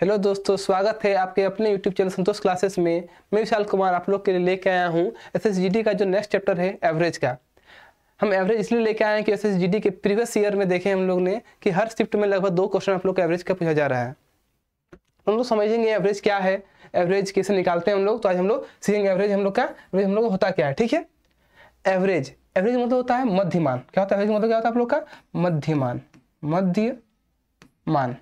Hello दोस्तों स्वागत है आपके अपने यूट्यूब चैनल संतोष क्लासेस में मैं विशाल कुमार आप लोग के लिए लेके आया हूँ एस एस का जो नेक्स्ट चैप्टर है एवरेज का हम एवरेज इसलिए लेके आए हैं कि एस एस के प्रीवियस ईयर में देखे हम लोग ने कि हर शिफ्ट में लगभग दो क्वेश्चन आप लोग का एवरेज का पूछा जा रहा है हम लोग समझेंगे एवरेज क्या है एवरेज कैसे निकालते हैं हम लोग तो आज हम लोग सीखेंगे एवरेज हम लोग का एवरेज हम लोग होता क्या है ठीक है एवरेज एवरेज मतलब होता है मध्यमान क्या होता है एवरेज मतलब क्या होता है आप लोग का मध्यमान मध्यमान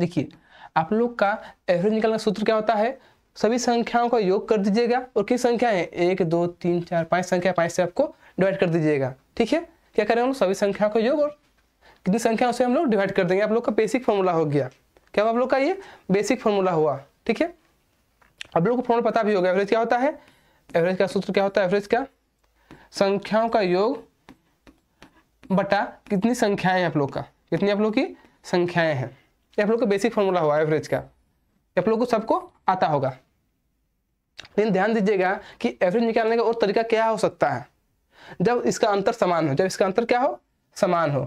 देखिए आप लोग का एवरेज निकालने का सूत्र क्या होता है सभी संख्याओं का योग कर दीजिएगा और किस संख्या है एक दो तीन चार पाँच संख्या पाँच से आपको डिवाइड कर दीजिएगा ठीक है क्या करें हम लोग सभी संख्या का योग और कितनी संख्या उसे हम लोग डिवाइड कर देंगे आप लोग का बेसिक फॉर्मूला हो गया क्या आप लोग का ये बेसिक फॉर्मूला हुआ ठीक है आप लोग को फॉर्मूला पता भी होगा एवरेज क्या होता है एवरेज का सूत्र क्या होता है एवरेज का संख्याओं का योग बटा कितनी संख्याएं आप लोग का कितनी आप लोग की संख्याएं हैं ये आप लोग का बेसिक फॉर्मूला होगा एवरेज का आप लोग को सबको आता होगा लेकिन ध्यान दीजिएगा कि एवरेज निकालने का और तरीका क्या हो सकता है जब इसका अंतर समान हो जब इसका अंतर क्या हो समान हो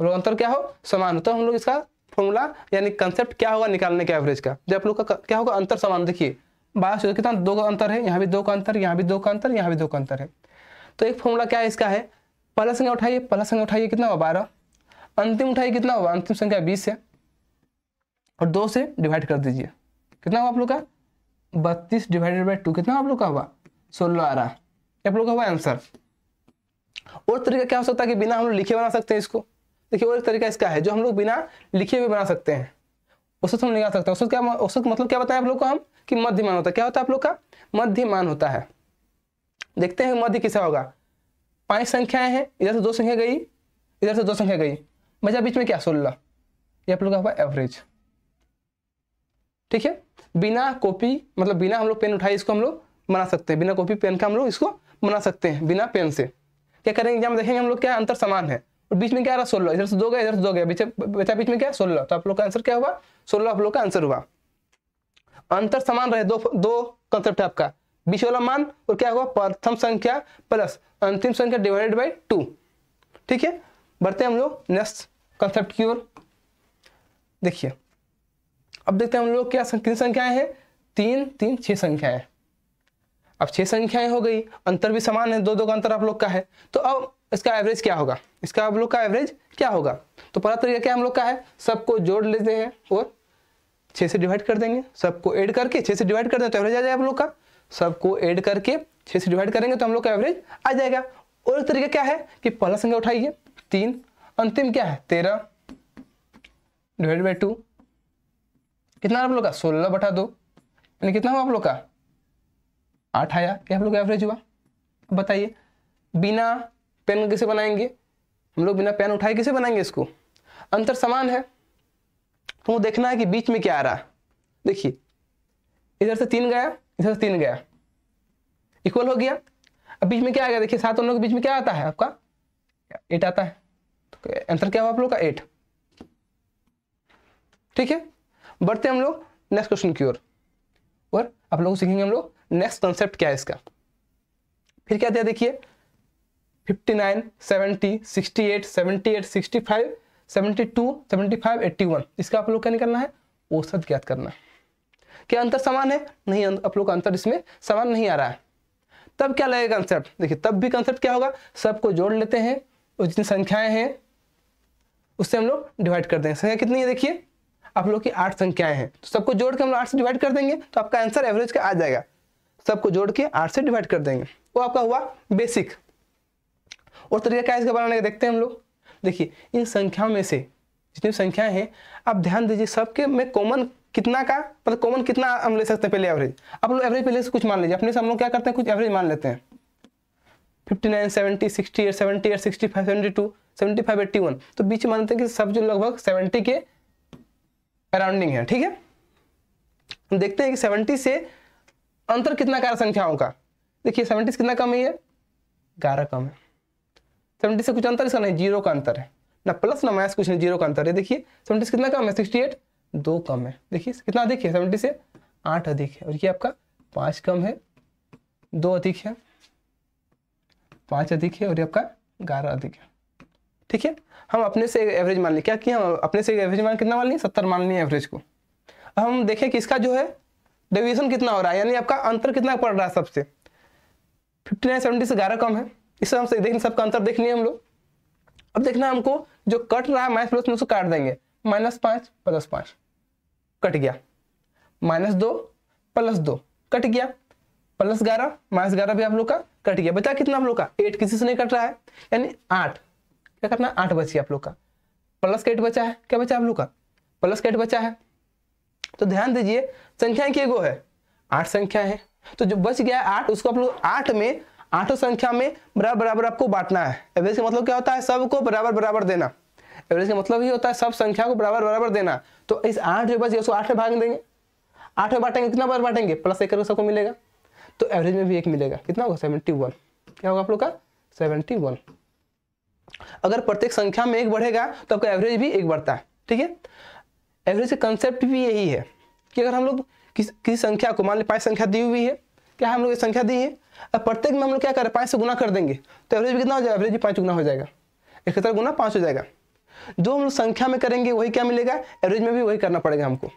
और अंतर क्या हो समान हो तो हम लोग इसका फॉर्मूला यानी कंसेप्ट क्या होगा निकालने का एवरेज का जब आप लोग का क्या होगा अंतर समान देखिए बारह सौ कितना दो का अंतर है यहाँ भी दो का अंतर यहाँ भी दो का अंतर यहाँ भी दो का अंतर है तो एक फॉर्मूला क्या है इसका है पहला संख्या उठाइए पहला संख्या उठाइए कितना होगा बारह अंतिम उठाई कितना होगा अंतिम संख्या बीस है और दो से डिवाइड कर दीजिए कितना हुआ आप लोग का बत्तीस डिवाइडेड बाई टू कितना आप लोग का हुआ सोलह आ रहा है आप लोग का हुआ आंसर और तरीका क्या हो सकता है कि बिना हम लोग लिखे बना सकते हैं इसको देखिए और एक तरीका इसका है जो हम लोग बिना लिखे हुए बना सकते हैं औसत हम निकाल सकते हैं औसत क्या औसत मतलब क्या बताएं आप लोग को हम कि मध्यमान होता है क्या होता है आप लोग का मध्यमान होता है देखते हैं मध्य किसा होगा पांच संख्याएं हैं इधर से दो संख्या गई इधर से दो संख्या गई मजा बीच में क्या सोलह ये आप लोग का एवरेज ठीक है बिना कॉपी मतलब बिना हम लोग पेन उठाए इसको हम लोग मना सकते हैं बिना कॉपी पेन का हम लोग इसको मना सकते हैं बिना पेन से क्या करेंगे एग्जाम देखेंगे हम लोग क्या अंतर समान है और बीच में क्या रहा सोलह इधर से दो गए इधर से दो गया बेचा बीच में क्या सोलह तो आप लोग का आंसर क्या हुआ सोलह आप लोग का आंसर हुआ अंतर समान रहे दो दो कंसेप्ट है आपका बीच वाला मान और क्या हुआ प्रथम संख्या प्लस अंतिम संख्या डिवाइडेड बाई टू ठीक है बढ़ते हम लोग नेक्स्ट कंसेप्ट की ओर देखिए अब देखते हैं हम लोग क्या कितनी संख्याएं हैं तीन तीन छह संख्याएं अब छह संख्याएं हो गई अंतर भी समान है दो दो का अंतर आप लोग का है तो अब इसका एवरेज क्या होगा इसका आप लोग का एवरेज क्या होगा तो पहला तरीका क्या हम लोग का है सबको जोड़ लेते हैं और छह से डिवाइड कर देंगे सबको ऐड करके छह से डिवाइड कर दें तो एवरेज आ जाए आप लोग का सबको ऐड करके छह से डिवाइड करेंगे तो हम लोग का एवरेज आ जाएगा और तरीका क्या है कि पहला संख्या उठाइए तीन अंतिम क्या है तेरह डिवाइड बाई टू कितना आप लोग का सोलह बटा दो यानी कितना हुआ आप लोग का आठ आया क्या आप लोग का एवरेज हुआ बताइए बिना पेन कैसे बनाएंगे हम लोग बिना पेन उठाए कैसे बनाएंगे इसको अंतर समान है तो वो देखना है कि बीच में क्या आ रहा देखिए इधर से तीन गया इधर से तीन गया इक्वल हो गया अब बीच में क्या आ गया देखिए सात उन लोगों के बीच में क्या आता है आपका एट आता है आंसर तो क्या हुआ आप लोग का एट ठीक है बढ़ते हम लोग नेक्स्ट क्वेश्चन की ओर और आप लोग सीखेंगे हम लोग नेक्स्ट कॉन्सेप्ट क्या है इसका फिर क्या दिया देखिए 59, 70, 68, 78, 65, 72, 75, 81 इसका आप लोग क्या निकलना है औसत ज्ञात करना है क्या अंतर समान है नहीं अं- आप लोग का अंतर इसमें समान नहीं आ रहा है तब क्या लगेगा कंसेप्ट देखिए तब भी कंसेप्ट क्या होगा सबको जोड़ लेते हैं और जितनी संख्याएं हैं उससे हम लोग डिवाइड कर देंगे संख्या कितनी है देखिए आप लोग की आठ संख्याएं हैं तो सबको जोड़ के हम लोग आठ से डिवाइड कर देंगे तो आपका आंसर एवरेज का आ जाएगा सबको जोड़ के आठ से डिवाइड कर देंगे वो आपका हुआ बेसिक और तरीका क्या है इसका बनाने का देखते हैं हम लोग देखिए इन संख्याओं में से जितनी संख्याएं हैं आप ध्यान दीजिए सबके में कॉमन कितना का मतलब कॉमन कितना हम ले सकते हैं पहले एवरेज आप लोग एवरेज पहले से कुछ मान लीजिए अपने से हम लोग क्या करते हैं कुछ एवरेज मान लेते हैं fifty nine seventy sixty eight seventy eight sixty five seventy two seventy five eighty one तो बीच मानते हैं कि सब जो लगभग सेवेंटी के अराउंडिंग है ठीक है हम देखते हैं कि सेवेंटी से अंतर कितना कार्य संख्याओं का देखिए सेवेंटी से कितना कम है ये ग्यारह कम है सेवेंटी से कुछ अंतर इसका नहीं जीरो का अंतर है ना प्लस ना माइनस कुछ नहीं जीरो का अंतर है देखिए सेवेंटी से कितना कम है सिक्सटी एट दो कम है देखिए कितना अधिक है सेवेंटी से आठ अधिक है और ये आपका पाँच कम है दो अधिक है पाँच अधिक है और ये आपका ग्यारह अधिक है ठीक है हम अपने से एवरेज मान लें क्या कि हम अपने से एवरेज मान कितना मान लें सत्तर मान लें एवरेज को अब हम देखें कि इसका जो है डेविएशन कितना हो रहा है यानी आपका अंतर कितना पड़ रहा है सबसे फिफ्टी नाइन सेवेंटी से ग्यारह कम है इससे हम देख सबका अंतर देख लिया हम लोग अब देखना हमको जो कट रहा है माइनस प्लस में उसको काट देंगे माइनस पाँच प्लस पाँच कट गया माइनस दो प्लस दो कट गया प्लस ग्यारह माइनस ग्यारह भी आप लोग का कट गया बचा कितना आप लोग का एट किसी से नहीं कट रहा है यानी आठ क्या करना आठ बची आप लोग का प्लस का एट बचा है क्या बचा आप लोग का प्लस का एट बचा है तो ध्यान दीजिए संख्या के गो है आठ संख्या है तो जो बच गया है आठ उसको आप लोग आठ में आठों संख्या में बराबर बराबर आपको बांटना है एवरेज का मतलब क्या होता है सबको बराबर बराबर देना एवरेज का मतलब ये होता है सब संख्या को बराबर बराबर देना तो इस आठ जो बच गया उसको आठ में भाग देंगे आठ में बांटेंगे कितना बार बांटेंगे प्लस एक सबको मिलेगा तो एवरेज में भी एक मिलेगा कितना होगा सेवेंटी वन क्या होगा आप लोग का सेवेंटी वन अगर प्रत्येक संख्या में एक बढ़ेगा तो आपका एवरेज भी एक बढ़ता है ठीक है एवरेज का कंसेप्ट भी यही है कि अगर हम लोग किस किसी संख्या को मान ली पाँच संख्या दी हुई है क्या हम लोग ये संख्या दी है अब प्रत्येक में हम लोग क्या करें पाँच से गुना कर देंगे तो एवरेज भी कितना हो जाएगा एवरेज भी पाँच गुना हो जाएगा इकहत्तर गुना पाँच हो जाएगा जो हम लोग संख्या में करेंगे वही क्या मिलेगा एवरेज में भी वही करना पड़ेगा हमको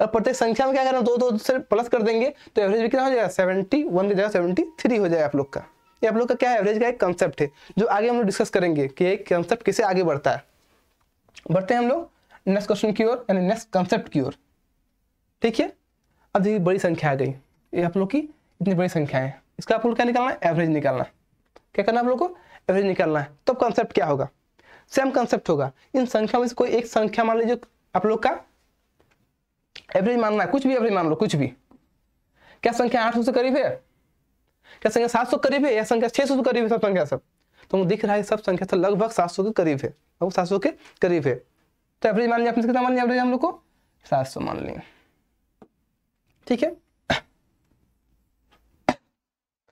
अब प्रत्येक संख्या में क्या करना दो दो से प्लस कर देंगे तो एवरेज भी कितना हो जाएगा सेवेंटी वन की जगह सेवेंटी थ्री हो जाएगा आप लोग का ये आप लोग का क्या एवरेज का एक कंसेप्ट है जो आगे हम लोग डिस्कस करेंगे कि एक कंसेप्ट किसे आगे बढ़ता है बढ़ते हैं हम लोग नेक्स्ट क्वेश्चन की ओर यानी नेक्स्ट कंसेप्ट की ओर ठीक है अब देखिए बड़ी संख्या आ गई ये आप लोग की इतनी बड़ी संख्या है इसका आप लोग क्या निकालना है एवरेज निकालना है क्या करना है आप लोग को एवरेज निकालना है तब तो कंसेप्ट क्या होगा सेम कंसेप्ट होगा इन संख्या में से कोई एक संख्या मान लीजिए आप लोग का एवरेज मानना है कुछ भी एवरेज मान लो कुछ भी क्या संख्या आठ सौ से करीब है क्या संख्या सात सौ करीब है या संख्या छह सौ करीब है सब संख्या सब तो हम दिख रहा है सब संख्या सब तो लगभग सात सौ के करीब है लगभग सात सौ के करीब है तो एवरेज मान लिया आपने कितना मान लिया एवरेज हम लोग को सात सौ मान लिया ठीक है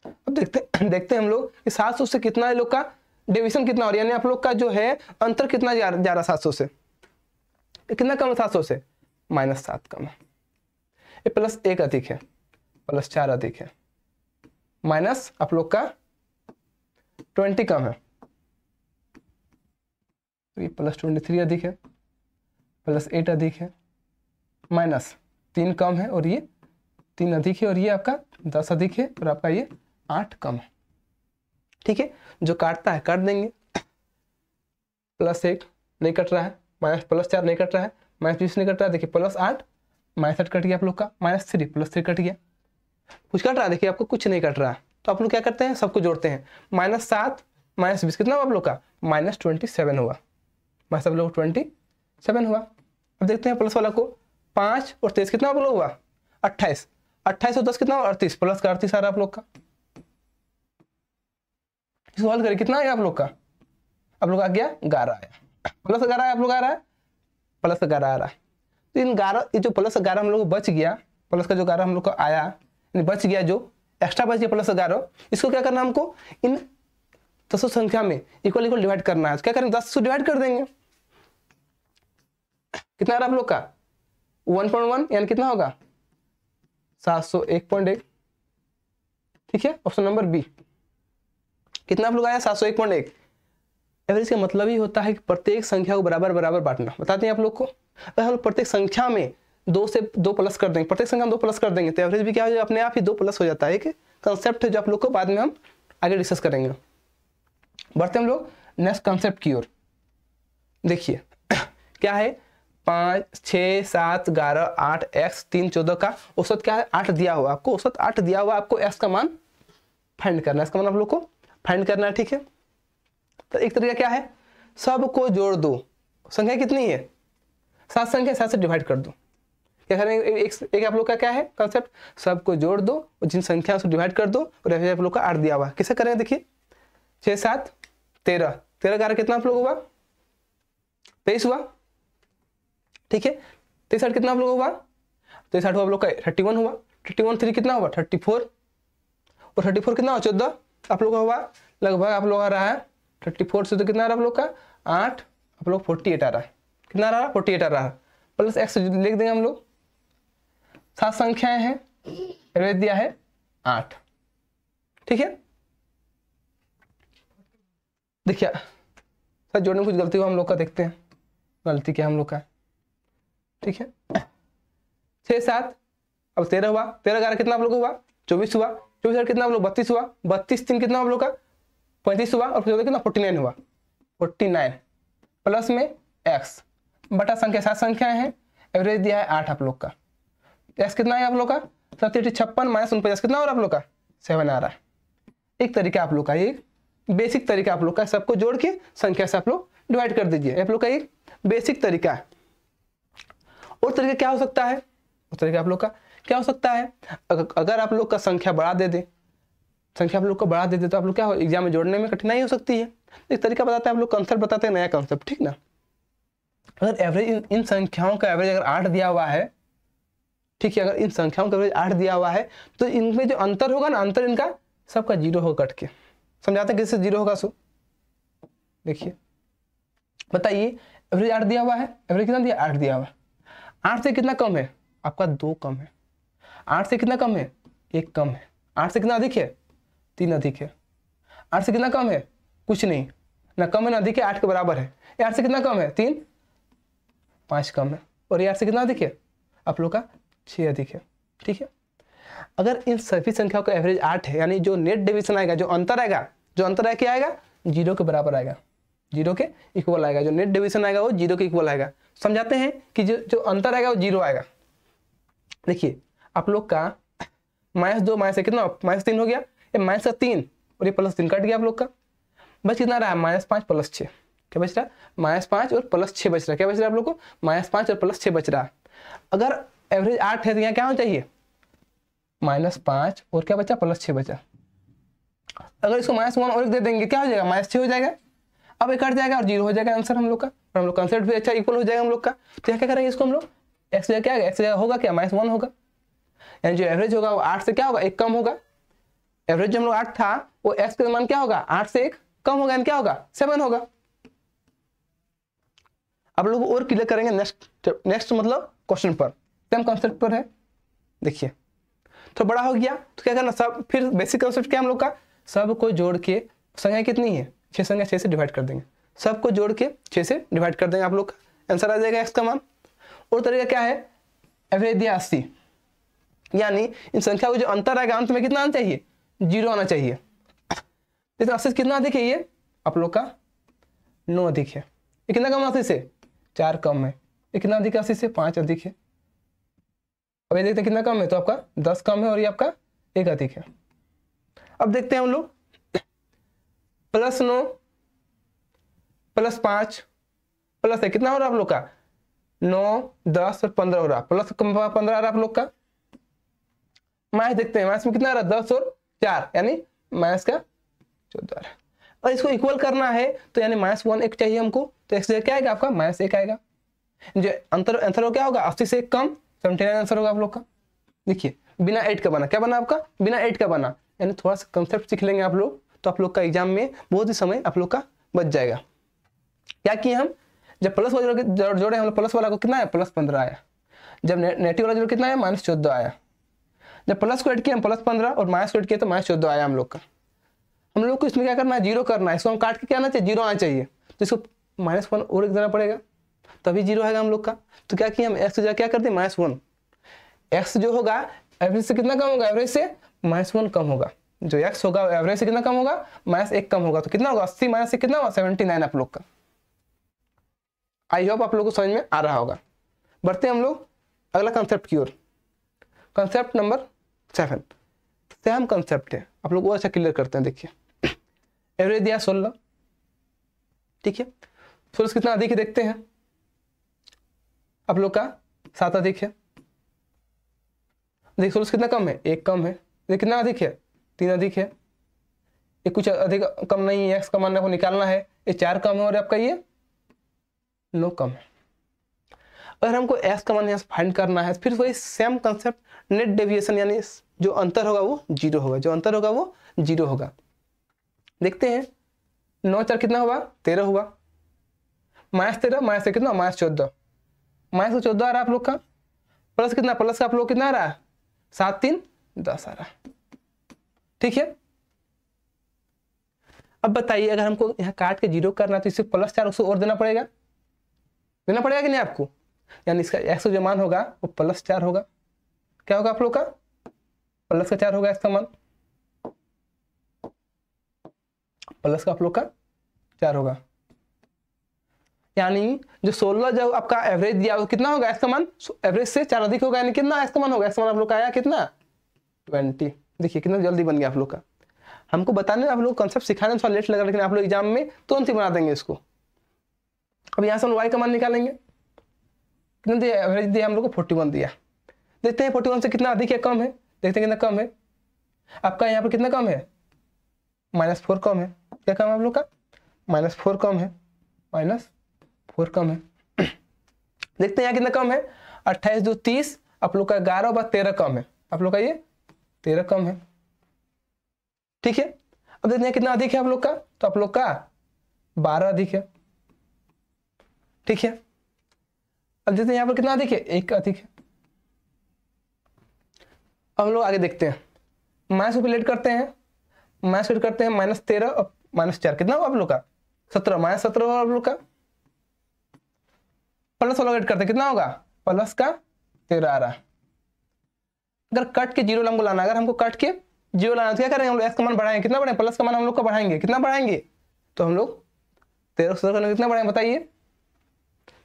अब देखते देखते हैं हम लोग कि सात सौ से कितना लोग का डिविजन कितना हो रहा है यानी आप लोग का जो है अंतर कितना जा, जा रहा सात सौ से कितना कम है सात सौ से माइनस सात कम है ये प्लस एक अधिक है प्लस चार अधिक है माइनस आप लोग का ट्वेंटी कम है तो ये प्लस ट्वेंटी थ्री अधिक है प्लस एट अधिक है माइनस तीन कम है और ये तीन अधिक है और ये आपका दस अधिक है और आपका ये आठ कम है ठीक है जो काटता है काट देंगे प्लस एक नहीं कट रहा है माइनस प्लस चार नहीं कट रहा है माइनस बीस नहीं कट रहा है देखिए प्लस आठ माइनस आठ कट गया आप लोग का minus three plus three cut गया कुछ कट रहा है देखिए आपको कुछ नहीं कट रहा तो आप लोग क्या करते हैं सबको जोड़ते हैं माइनस सात माइनस बीस कितना हुआ आप लोग का माइनस ट्वेंटी सेवन हुआ माइनस सब लोग ट्वेंटी सेवन हुआ अब देखते हैं प्लस वाला को पाँच और तेईस कितना आप लोग हुआ अट्ठाईस अट्ठाईस और दस कितना अड़तीस प्लस का अड़तीस आ रहा आप लोग का इसको हल करें कितना आया आप लोग का आप लोग आ गया ग्यारह आया प्लस ग्यारह आया आप लोग आ रहा है प्लस ग्यारह आ रहा है तो इन ग्यारह ये जो प्लस ग्यारह हम लोग को बच गया प्लस का जो ग्यारह हम लोग को आया बच गया जो एक्स्ट्रा बच गया प्लस ग्यारह इसको क्या करना हमको इन दसों संख्या में इक्वल इक्वल डिवाइड करना है तो क्या करेंगे दस से डिवाइड कर देंगे कितना आ रहा आप लोग का वन पॉइंट वन यानी कितना होगा सात सौ एक पॉइंट एक ठीक है ऑप्शन नंबर बी कितना आप लोग आया सात सौ एक पॉइंट एक एवरेज का मतलब ही होता है कि प्रत्येक संख्या को बराबर बराबर बांटना बताते हैं आप लोग को अगर हम लोग प्रत्येक संख्या में दो से दो प्लस कर देंगे प्रत्येक संख्या हम दो प्लस कर देंगे तो एवरेज भी क्या हो जाएगा अपने आप ही दो प्लस हो जाता है एक कंसेप्ट है जो आप लोग को बाद में हम आगे डिस्कस करेंगे बढ़ते हम लोग नेक्स्ट कंसेप्ट की ओर देखिए क्या है पाँच छः सात ग्यारह आठ एक्स तीन चौदह का औसत क्या है आठ दिया हुआ आपको औसत आठ दिया हुआ आपको एक्स का मान फाइंड करना है इसका मान आप लोग को फाइंड करना है ठीक है तो एक तरीका क्या है सबको जोड़ दो संख्या कितनी है सात संख्या सात से डिवाइड कर दो क्या करेंगे एक, एक आप लोग का क्या है कंसेप्ट सबको जोड़ दो और जिन संख्या से डिवाइड कर दो और आप लोग का आठ दिया हुआ कैसे करेंगे देखिए छह सात तेरह तेरह ग्यारह कितना आप लोग हुआ तेईस हुआ ठीक है तेईस आठ कितना आप लोग हुआ तेईस आठ हुआ आप लोग का थर्टी वन हुआ थर्टी वन थ्री कितना हुआ थर्टी फोर और थर्टी फोर कितना हुआ चौदह आप लोग का हुआ लगभग आप लोग आ रहा है थर्टी फोर से तो कितना आ रहा है आप लोग का आठ आप लोग फोर्टी एट आ रहा है कितना आ रहा है फोर्टी आ रहा है प्लस एक्स लिख देंगे हम लोग सात संख्याएं हैं ऋवेद दिया है आठ ठीक है देखिए सर जोड़ने में कुछ गलती हुआ हम लोग का देखते हैं गलती क्या हम लोग का ठीक है छः सात अब तेरह हुआ तेरह ग्यारह कितना आप लोग हुआ चौबीस हुआ चौबीस कितना आप लोग बत्तीस हुआ बत्तीस तीन कितना आप लोग का पैंतीस हुआ और फिर कितना फोर्टी नाइन हुआ फोर्टी नाइन प्लस में एक्स बटा संख्या सात संख्याएं हैं एवरेज दिया है आठ आप लोग का टैक्स कितना है आप लोग का सत्तर छप्पन माइनस उनपचास कितना और आप लोग का सेवन आ रहा है एक तरीका आप लोग का एक बेसिक तरीका आप लोग का सबको जोड़ के संख्या से आप लोग डिवाइड कर दीजिए आप लोग का एक बेसिक तरीका है और तरीका क्या हो सकता है उस तरीका आप लोग का क्या हो सकता है अगर आप लोग का संख्या बढ़ा दे दे संख्या आप लोग को बढ़ा दे दे तो आप लोग क्या हो एग्जाम में जोड़ने में कठिनाई हो सकती है एक तरीका बताते हैं आप लोग कंसेप्ट बताते हैं नया कंसेप्ट ठीक ना अगर एवरेज इन, इन संख्याओं का एवरेज अगर आठ दिया हुआ है ठीक है अगर इन संख्याओं का आठ दिया हुआ है तो इनमें जो अंतर होगा ना अंतर इनका सबका जीरो होगा कट के समझाते हैं किससे जीरो होगा सो देखिए बताइए एवरेज आठ दिया हुआ है एवरेज कितना दिया आठ दिया हुआ आठ से कितना कम है आपका दो कम है आठ से कितना कम है एक कम है आठ से कितना अधिक है तीन अधिक है आठ से कितना कम है कुछ नहीं ना कम है ना अधिक है आठ के बराबर है आठ से कितना कम है तीन पाँच कम है और ये आठ से कितना अधिक है आप लोग का छः अधिक है ठीक है अगर इन सभी संख्याओं का एवरेज आठ है यानी जो नेट डिविजन आएगा जो अंतर आएगा जो अंतर आया क्या आएगा जीरो के बराबर आएगा जीरो के इक्वल आएगा जो नेट डिविजन आएगा वो जीरो के इक्वल आएगा समझाते हैं कि जो जो अंतर आएगा वो जीरो आएगा देखिए आप लोग का माइनस दो माइनस कितना माइनस तीन हो गया ये माइनस का तीन और ये प्लस तीन कट गया आप लोग का बस कितना रहा है माइनस पाँच प्लस छः क्या बच रहा है माइनस पाँच और प्लस छः बच रहा है क्या बच रहा है आप लोग को माइनस पाँच और प्लस छः बच रहा है अगर एवरेज आठ है तो यहाँ क्या होना चाहिए माइनस पाँच और क्या बचा प्लस छः बचा अगर इसको माइनस वन और एक दे देंगे क्या हो जाएगा माइनस छः हो जाएगा अब एक कट जाएगा और जीरो हो जाएगा आंसर हम लोग का और हम लोग कंसेप्ट भी अच्छा इक्वल हो जाएगा हम लोग का तो यहाँ क्या करेंगे इसको हम लोग एक्स जगह क्या एक्स जगह होगा क्या माइनस वन होगा यानी जो एवरेज होगा वो आठ से क्या होगा एक कम होगा एवरेज जो हम लोग आठ था वो एक्स का मान क्या होगा आठ से एक कम होगा यानी क्या होगा सेवन होगा आप लोग और क्लियर करेंगे नेक्स्ट नेक्स्ट मतलब क्वेश्चन पर सेम कॉन्सेप्ट पर है देखिए तो बड़ा हो गया तो क्या करना सब फिर बेसिक कॉन्सेप्ट क्या हम लोग का सब को जोड़ के संख्या कितनी है छः संख्या छः से डिवाइड कर देंगे सबको जोड़ के छः से डिवाइड कर देंगे आप लोग का आंसर आ जाएगा एक्स का मान और तरीका क्या है एवरेज दिया अस्सी यानी इन संख्या को जो अंतर आएगा अंत में कितना आना चाहिए जीरो आना चाहिए लेकिन अस्सी कितना अधिक है ये आप लोग का नौ अधिक है कितना कम अस्सी से चार कम है कितना अधिक अस्सी से पाँच अधिक है अब ये देखते हैं कितना कम है तो आपका दस कम है और ये आपका एक अधिक है अब देखते हैं हम लोग प्लस नौ प्लस पांच प्लस है कितना हो रहा आप लोग का नौ दस और पंद्रह हो रहा प्लस पंद्रह आ रहा आप लोग का माइनस देखते हैं माइनस में कितना आ रहा दस और चार यानी माइनस का चौदह आ रहा और इसको इक्वल करना है तो यानी माइनस वन एक चाहिए हमको तो एक्स क्या आएगा आपका माइनस एक आएगा जो अंतर अंतर क्या होगा अस्सी से एक कम सेवेंटी नाइन आंसर होगा आप लोग का देखिए बिना एट का बना क्या बना आपका बिना एट का बना यानी थोड़ा सा कंसेप्ट सीख लेंगे आप लोग तो आप लोग का एग्जाम में बहुत ही समय आप लोग का बच जाएगा क्या किए हम जब प्लस वाला जोड़े हम लोग प्लस वाला को कितना आया प्लस पंद्रह आया जब ने, नेटिव वाला जोड़ कितना आया माइनस चौदह आया जब प्लस को एड किया हम प्लस पंद्रह और माइनस को एड किया तो माइनस चौदह आया हम लोग का हम लोग को इसमें क्या करना है जीरो करना है इसको हम काट के क्या आना चाहिए जीरो आना चाहिए तो इसको माइनस वन और एक देना पड़ेगा तभी जीरो आएगा हम लोग का तो क्या किया हम एक्स जो क्या करते हैं माइनस वन एक्स जो होगा एवरेज से कितना कम होगा एवरेज से माइनस वन कम होगा जो एक्स होगा एवरेज से कितना कम होगा माइनस एक कम होगा तो कितना होगा अस्सी माइनस से कितना होगा सेवेंटी नाइन आप लोग का आई होप आप लोग को समझ में आ रहा होगा बढ़ते हैं हम लोग अगला कंसेप्ट की ओर concept number seven same concept है आप लोग वो अच्छा क्लियर करते हैं देखिए एवरेज दिया सोलह ठीक है सोलह कितना अधिक देखते हैं आप लोग का सात अधिक है देखिए सोलह कितना कम है एक कम है देख कितना अधिक है तीन अधिक है ये कुछ अधिक कम नहीं है एक्स का मान निकालना है ये चार कम है और आपका ये नो कम है अगर हमको एक्स का मान यहाँ फाइंड करना है फिर वही सेम कंसेप्ट नेट डेविएशन यानी जो अंतर होगा वो जीरो होगा जो अंतर होगा वो जीरो होगा देखते हैं नौ चार कितना हुआ तेरह हुआ माइनस तेरह माइनस कितना माइनस चौदह माइनस का चौदह आ रहा आप लोग का प्लस कितना प्लस का आप लोग कितना आ रहा है सात तीन दस आ रहा ठीक है अब बताइए अगर हमको यहाँ काट के जीरो करना तो इसे प्लस चार उसको और देना पड़ेगा देना पड़ेगा कि नहीं आपको यानी इसका एक्स जो मान होगा वो प्लस चार होगा क्या होगा आप लोग का प्लस का चार होगा इसका मान प्लस का आप लोग का चार होगा यानी जो सोलह जो आपका एवरेज दिया होगा कितना होगा इसका मान एवरेज से चार अधिक होगा यानी कितना इसका मान होगा इसका मान आप लोग का आया कितना ट्वेंटी देखिए कितना जल्दी बन गया आप लोग का हमको बताने आप लोग कॉन्सेप्ट सिखाने में थोड़ा लेट लगा लेकिन आप लोग एग्जाम में तुरंत ही बना देंगे इसको अब यहाँ से हम वाई का मान निकालेंगे कितना दिया एवरेज दिया हम लोग को फोर्टी वन दिया देखते हैं फोर्टी वन से कितना अधिक है कम है देखते हैं कितना कम है आपका यहाँ पर कितना कम है माइनस फोर कम है क्या कम है आप लोग का माइनस फोर कम है माइनस फोर कम है देखते हैं यहाँ कितना कम है अट्ठाईस दो तीस आप लोग का ग्यारह बार तेरह कम है आप लोग का ये तेरह कम है ठीक है अब देखते हैं कितना अधिक है आप लोग का तो आप लोग का बारह अधिक है ठीक है अब देखते हैं यहाँ पर कितना अधिक है एक अधिक है हम लोग आगे देखते हैं माइनस प्लेट करते हैं माइनस करते हैं माइनस तेरह और माइनस चार कितना हुआ आप लोग का सत्रह माइनस सत्रह हुआ आप लोग का प्लस वाला कट करते कितना होगा प्लस का तेरह अगर कट के जीरो हमको लाना अगर हमको कट के जीरो लाना तो क्या करेंगे हम लोग एस का मान बढ़ाएंगे कितना बढ़ाएंगे प्लस का मान हम लोग को बढ़ाएंगे कितना बढ़ाएंगे तो हम लोग तेरह सौ कितना बढ़ाएंगे बताइए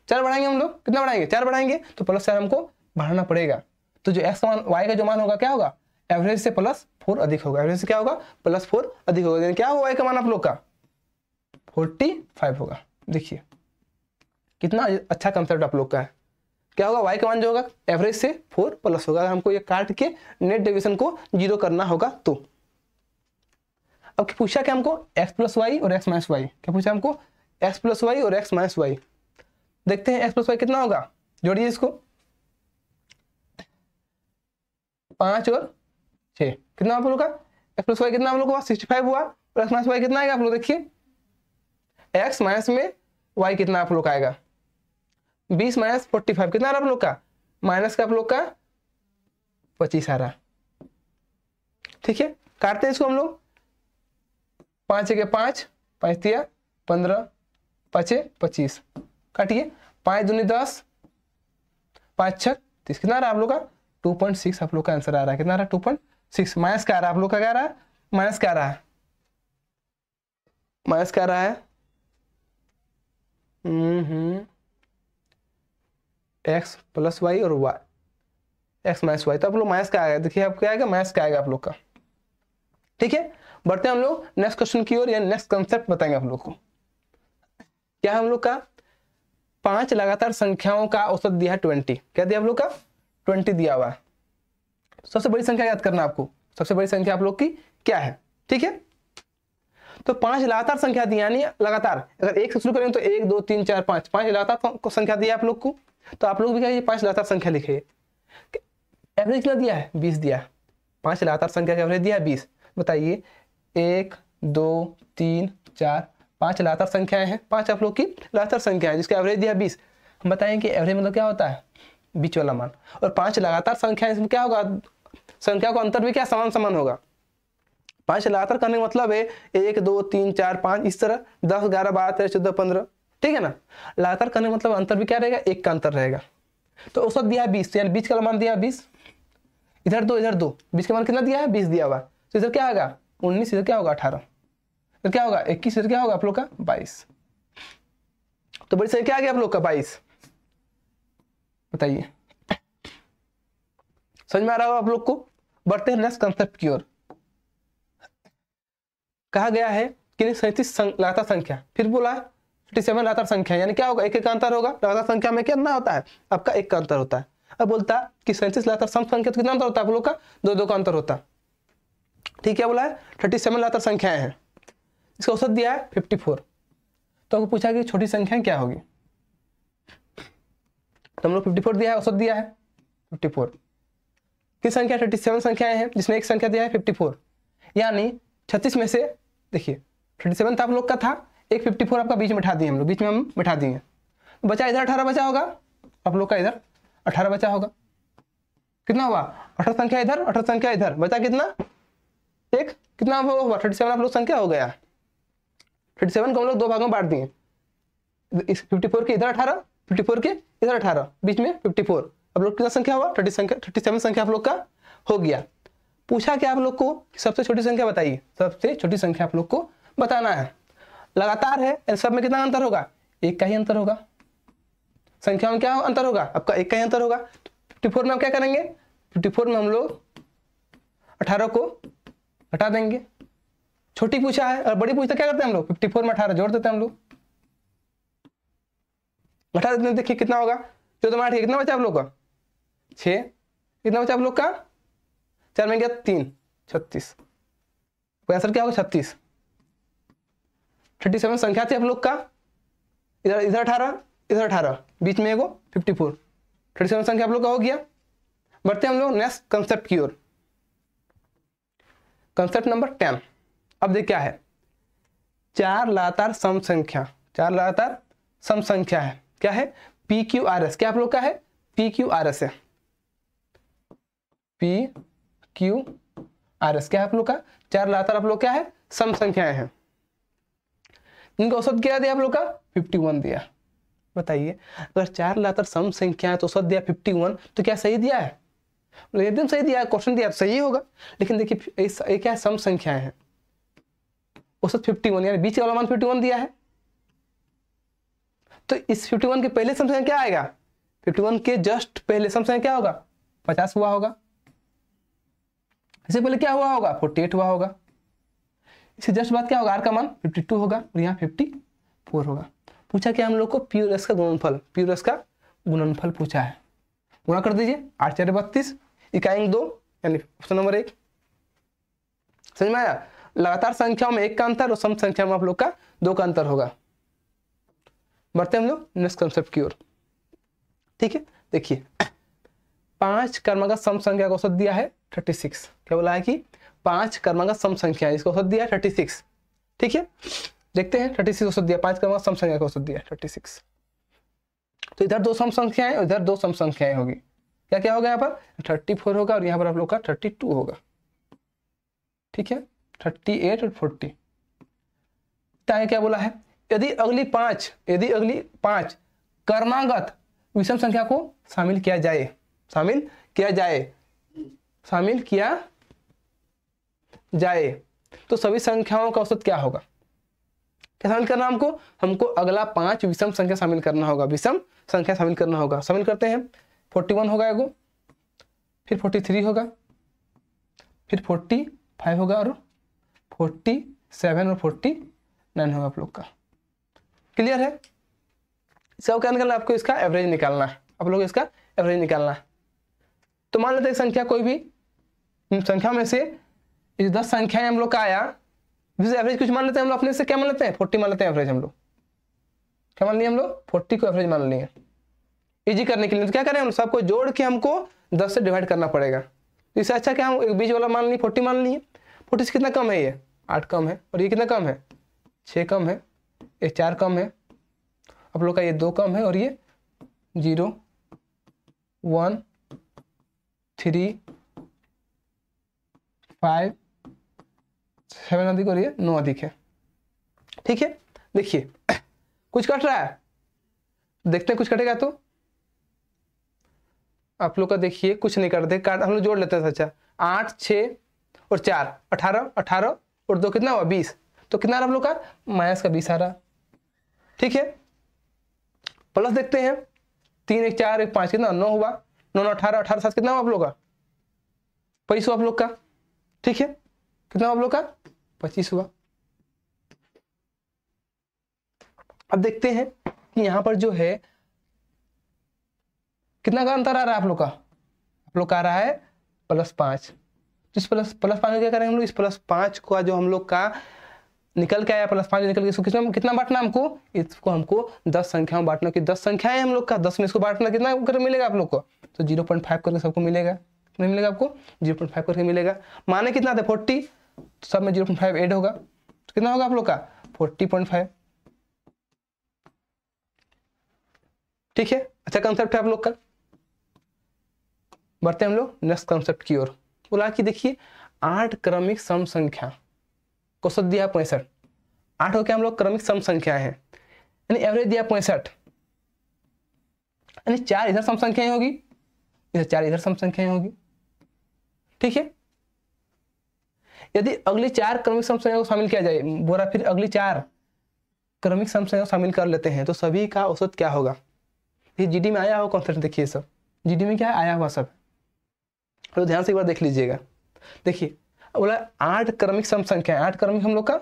चार बढ़ाएंगे हम लोग कितना बढ़ाएंगे चार बढ़ाएंगे तो प्लस चार हमको बढ़ाना पड़ेगा तो जो एक्स का मान वाई का जो मान होगा क्या होगा एवरेज से प्लस फोर अधिक होगा एवरेज से क्या होगा प्लस फोर अधिक होगा क्या होगा वाई का मान आप लोग का फोर्टी फाइव होगा देखिए कितना अच्छा कंसेप्ट आप लोग का है क्या होगा वाई का मान जो होगा एवरेज से फोर प्लस होगा अगर हमको ये काट के नेट डिविजन को जीरो करना होगा तो अब पूछा क्या हमको एक्स प्लस वाई और एक्स माइनस वाई क्या पूछा हमको एक्स प्लस वाई और एक्स माइनस वाई देखते हैं एक्स प्लस वाई कितना होगा जोड़िए इसको पांच और छः कितना आप लोग का एक्स प्लस वाई कितना आप लोग का सिक्सटी फाइव हुआ और एक्स माइनस वाई कितना आएगा आप लोग देखिए एक्स माइनस में वाई कितना आप लोग का आएगा बीस माइनस फोर्टी फाइव कितना आप लोग का माइनस का आप लोग का पच्चीस आ रहा ठीक है काटते हैं इसको हम लोग पाँच एक पांच पांच दिया पंद्रह पचे पच्चीस काटिए पाँच दूनी दस पाँच छ तीस कितना आ रहा आप लोग का टू पॉइंट सिक्स आप लोग का आंसर आ रहा है कितना आ रहा है टू पॉइंट सिक्स माइनस का आ रहा है आप लोग का क्या रहा माइनस का रहा है माइनस का रहा है हम्म, हम्म। एक्स प्लस वाई और वाई एक्स माइनस वाई तो आप लोग माइनस का आएगा देखिए आप क्या आएगा माइनस का आएगा आप लोग का ठीक है बढ़ते हैं हम लोग नेक्स्ट क्वेश्चन की ओर या नेक्स्ट कंसेप्ट बताएंगे आप लोग को क्या हम लोग का पांच लगातार संख्याओं का औसत दिया है ट्वेंटी क्या दिया आप लोग का ट्वेंटी दिया हुआ है सबसे बड़ी संख्या याद करना आपको सबसे बड़ी संख्या आप लोग की क्या है ठीक है तो पांच लगातार संख्या दी यानी लगातार अगर एक से शुरू करें तो एक दो तीन चार पांच पांच लगातार संख्या दी आप लोग को तो आप लोग भी क्या पांच लगातार संख्या लिखे एवरेज कितना दिया है बीस दिया पांच लगातार संख्या का एवरेज दिया है बीस बताइए एक दो तीन चार पांच लगातार संख्याएं हैं पांच आप लोग की लगातार संख्या है जिसका एवरेज दिया बीस हम बताएं कि एवरेज मतलब क्या होता है बीच वाला मान और पांच लगातार संख्या है इसमें क्या होगा संख्या का अंतर भी क्या समान समान होगा पांच लगातार करने का मतलब है एक दो तीन चार पांच इस तरह दस ग्यारह बारह तेरह चौदह पंद्रह ठीक है ना लगातार करने का मतलब अंतर भी क्या रहेगा एक का अंतर रहेगा तो औसत दिया है बीस तो यानी बीस का मान दिया है बीस इधर दो इधर दो बीस का मान कितना दिया है बीस दिया हुआ तो इधर क्या आएगा उन्नीस इधर क्या होगा अठारह इधर क्या होगा इक्कीस इधर क्या होगा आप लोग का बाईस तो बड़ी सही क्या आ गया आप लोग का बाईस बताइए समझ में आ रहा हो आप लोग को बढ़ते हैं नेक्स्ट कंसेप्ट की ओर कहा गया है कि सैंतीस लगातार संख्या फिर बोला फिफ्टी सेवन लगातार संख्या यानी क्या होगा एक एक अंतर होगा लगातार संख्या में कितना होता है आपका एक का अंतर होता है अब बोलता है कि सैंतीस लगातार सम संख्या तो कितना अंतर होता है आप लोग का दो दो का अंतर होता है ठीक है बोला है थर्टी सेवन लगातार संख्याएं हैं इसका औसत दिया है फिफ्टी फोर तो आपको पूछा कि छोटी संख्याएं क्या होगी तो हम लोग फिफ्टी फोर दिया है औसत दिया है फिफ्टी फोर किस संख्या थर्टी सेवन संख्याएं हैं जिसमें एक संख्या दिया है फिफ्टी फोर यानी छत्तीस में से देखिए थर्टी सेवन था आप लोग का था एक फिफ्टी फोर आपका बीच में उठा दिए हम लोग बीच में हम बैठा दिए तो बचा इधर अठारह बचा होगा आप लोग का इधर अठारह बचा होगा कितना हुआ अठारह संख्या इधर अठारह संख्या इधर बचा कितना एक कितना हुआ थर्टी सेवन आप लोग संख्या हो गया थर्टी सेवन को हम लोग दो भागों में बांट दिए फिफ्टी फोर के इधर अठारह फिफ्टी फोर के इधर अठारह बीच में फिफ्टी फोर आप लोग कितना संख्या हुआ थर्टी संख्या थर्टी सेवन संख्या आप लोग का हो गया पूछा क्या आप लोग को सबसे छोटी संख्या बताइए सबसे छोटी संख्या आप लोग को बताना है लगातार है इन सब में कितना अंतर होगा एक का ही अंतर होगा संख्या में क्या अंतर होगा आपका एक का ही अंतर होगा फिफ्टी फोर में हम क्या करेंगे फिफ्टी फोर में हम लोग अठारह को हटा देंगे छोटी पूछा है और बड़ी पूछता क्या करते हैं हम लोग फिफ्टी फोर में अठारह जोड़ देते हैं हम लोग हटा देते हैं देखिए कितना होगा चौदह में आठ कितना बचा आप लोग का छ कितना बचा आप लोग का चार में गया तीन छत्तीस तो आंसर क्या होगा छत्तीस थर्टी सेवन संख्या थी आप लोग का इधर इधर अठारह इधर अठारह बीच में एगो फिफ्टी फोर थर्टी सेवन संख्या आप लोग का हो गया बढ़ते हम लोग नेक्स्ट कंसेप्ट की ओर कंसेप्ट नंबर टेन अब देख क्या है चार लगातार सम संख्या चार लगातार सम संख्या है क्या है पी क्यू आर एस क्या आप लोग का है पी क्यू आर एस है पी क्यू आर एस क्या है आप लोग का चार लगातार आप लोग क्या है सम संख्याएं हैं इनको औसत क्या दिया आप लोग का 51 दिया बताइए अगर चार लातर सम संख्या है तो औसत दिया 51 तो क्या सही दिया है मतलब एकदम सही दिया क्वेश्चन दिया तो सही होगा लेकिन देखिए क्या सम संख्या है औसत फिफ्टी यानी बीच वाला मान 51 दिया है तो इस वन के पहले सम संख्या क्या आएगा वन के जस्ट पहले सम संख्या क्या होगा पचास हुआ होगा इससे पहले क्या हुआ होगा एट हुआ होगा इसके जस्ट बात क्या होगा आर का मान 52 होगा और यहाँ 54 होगा पूछा क्या हम लोग को प्यूरस का गुणनफल प्यूरस का गुणनफल पूछा है गुणा कर दीजिए आठ चार बत्तीस इकाई दो यानी ऑप्शन नंबर एक समझ में आया लगातार संख्याओं में एक का अंतर और सम संख्या में आप लोग का दो का अंतर होगा बढ़ते हम लोग नेक्स्ट कंसेप्ट की ओर ठीक है देखिए पांच कर्म का सम संख्या का औसत दिया है थर्टी सिक्स क्या बोला है कि पांच का सम संख्या इसको औसत दिया थर्टी सिक्स ठीक है देखते हैं थर्टी सिक्स औसत दिया पांच का सम संख्या का औसत दिया थर्टी सिक्स तो इधर दो सम संख्याएं और इधर दो सम संख्याएं होगी क्या क्या होगा यहाँ पर थर्टी फोर होगा और यहाँ पर आप लोग का थर्टी टू होगा ठीक है थर्टी एट और फोर्टी आगे क्या बोला है यदि अगली पांच यदि अगली पांच कर्मागत विषम संख्या को शामिल किया जाए शामिल किया जाए शामिल किया जाए तो सभी संख्याओं का औसत क्या होगा क्या शामिल करना हमको हमको अगला पांच विषम संख्या शामिल करना होगा विषम संख्या शामिल करना होगा शामिल करते हैं फोर्टी वन होगा एगो फिर फोर्टी थ्री होगा फिर फोर्टी फाइव होगा और फोर्टी सेवन और फोर्टी नाइन होगा आप लोग का क्लियर है सब क्या निकालना आपको इसका एवरेज निकालना है आप लोग इसका एवरेज निकालना है तो मान लेते हैं संख्या कोई भी संख्या में से ये दस संख्याएं हम लोग का आया दिस एवरेज कुछ मान लेते हैं हम लोग अपने से क्या मान लेते हैं फोर्टी मान लेते हैं एवरेज हम लोग क्या मान लिए हम लोग फोर्टी को एवरेज मान लिए इजी करने के लिए तो क्या करें हम सबको जोड़ के हमको दस से डिवाइड करना पड़ेगा तो इससे अच्छा क्या हम बीच वाला मान लिए फोर्टी मान लिए फोर्टी से कितना कम है ये आठ कम है और ये कितना कम है छः कम है ये चार कम है आप लोग का ये दो कम है और ये zero one three five seven अधिक हो रही है नौ अधिक है ठीक है देखिए कुछ कट रहा है देखते हैं कुछ कटेगा तो आप लोग का देखिए कुछ नहीं करते काट हम लोग जोड़ लेते हैं अच्छा आठ छः और चार अठारह अठारह और दो कितना हुआ बीस तो कितना रहा लोग का माइनस का बीस आ रहा ठीक है प्लस देखते हैं तीन एक चार एक पाँच कितना नौ हुआ नौ नौ अठारह अठारह सात कितना हुआ आप लोग का पैसों आप लोग का ठीक है कितना आप लोग का पच्चीस हुआ अब देखते हैं कि यहां पर जो है कितना का अंतर आ रहा है आप लोग का आप लोग का आ रहा है प्लस पांच तो इस प्लस प्लस पांच क्या करेंगे हम लोग इस प्लस पांच का जो हम लोग का निकल के आया प्लस पांच निकल के इसको कितना बांटना हमको इसको हमको दस संख्या में बांटना की दस संख्या है हम लोग का दस में इसको बांटना कितना कर मिलेगा आप लोग को तो जीरो पॉइंट फाइव करके सबको मिलेगा कितना मिलेगा आपको जीरो पॉइंट फाइव करके मिलेगा माने कितना था फोर्टी सब में जीरो पॉइंट फाइव एड होगा तो कितना होगा आप लोग का फोर्टी पॉइंट फाइव ठीक है अच्छा कंसेप्ट है आप लोग का बढ़ते हैं हम लोग नेक्स्ट कंसेप्ट की ओर बोला कि देखिए आठ क्रमिक सम संख्या क्वेश्चन दिया पैंसठ आठ हो क्या हम लोग क्रमिक सम संख्या है यानी एवरेज दिया पैंसठ यानी चार इधर सम संख्याएं होगी इधर चार इधर सम संख्याएं होगी ठीक है यदि अगली चार क्रमिक संसंयों को शामिल किया जाए बोरा फिर अगली चार क्रमिक को शामिल कर लेते हैं तो सभी का औसत क्या होगा ये जी में आया हुआ कॉन्सेप्ट देखिए सब जी में क्या आया हुआ सब तो ध्यान से एक बार देख लीजिएगा देखिए बोला आठ क्रमिक समसंख्या आठ क्रमिक हम लोग का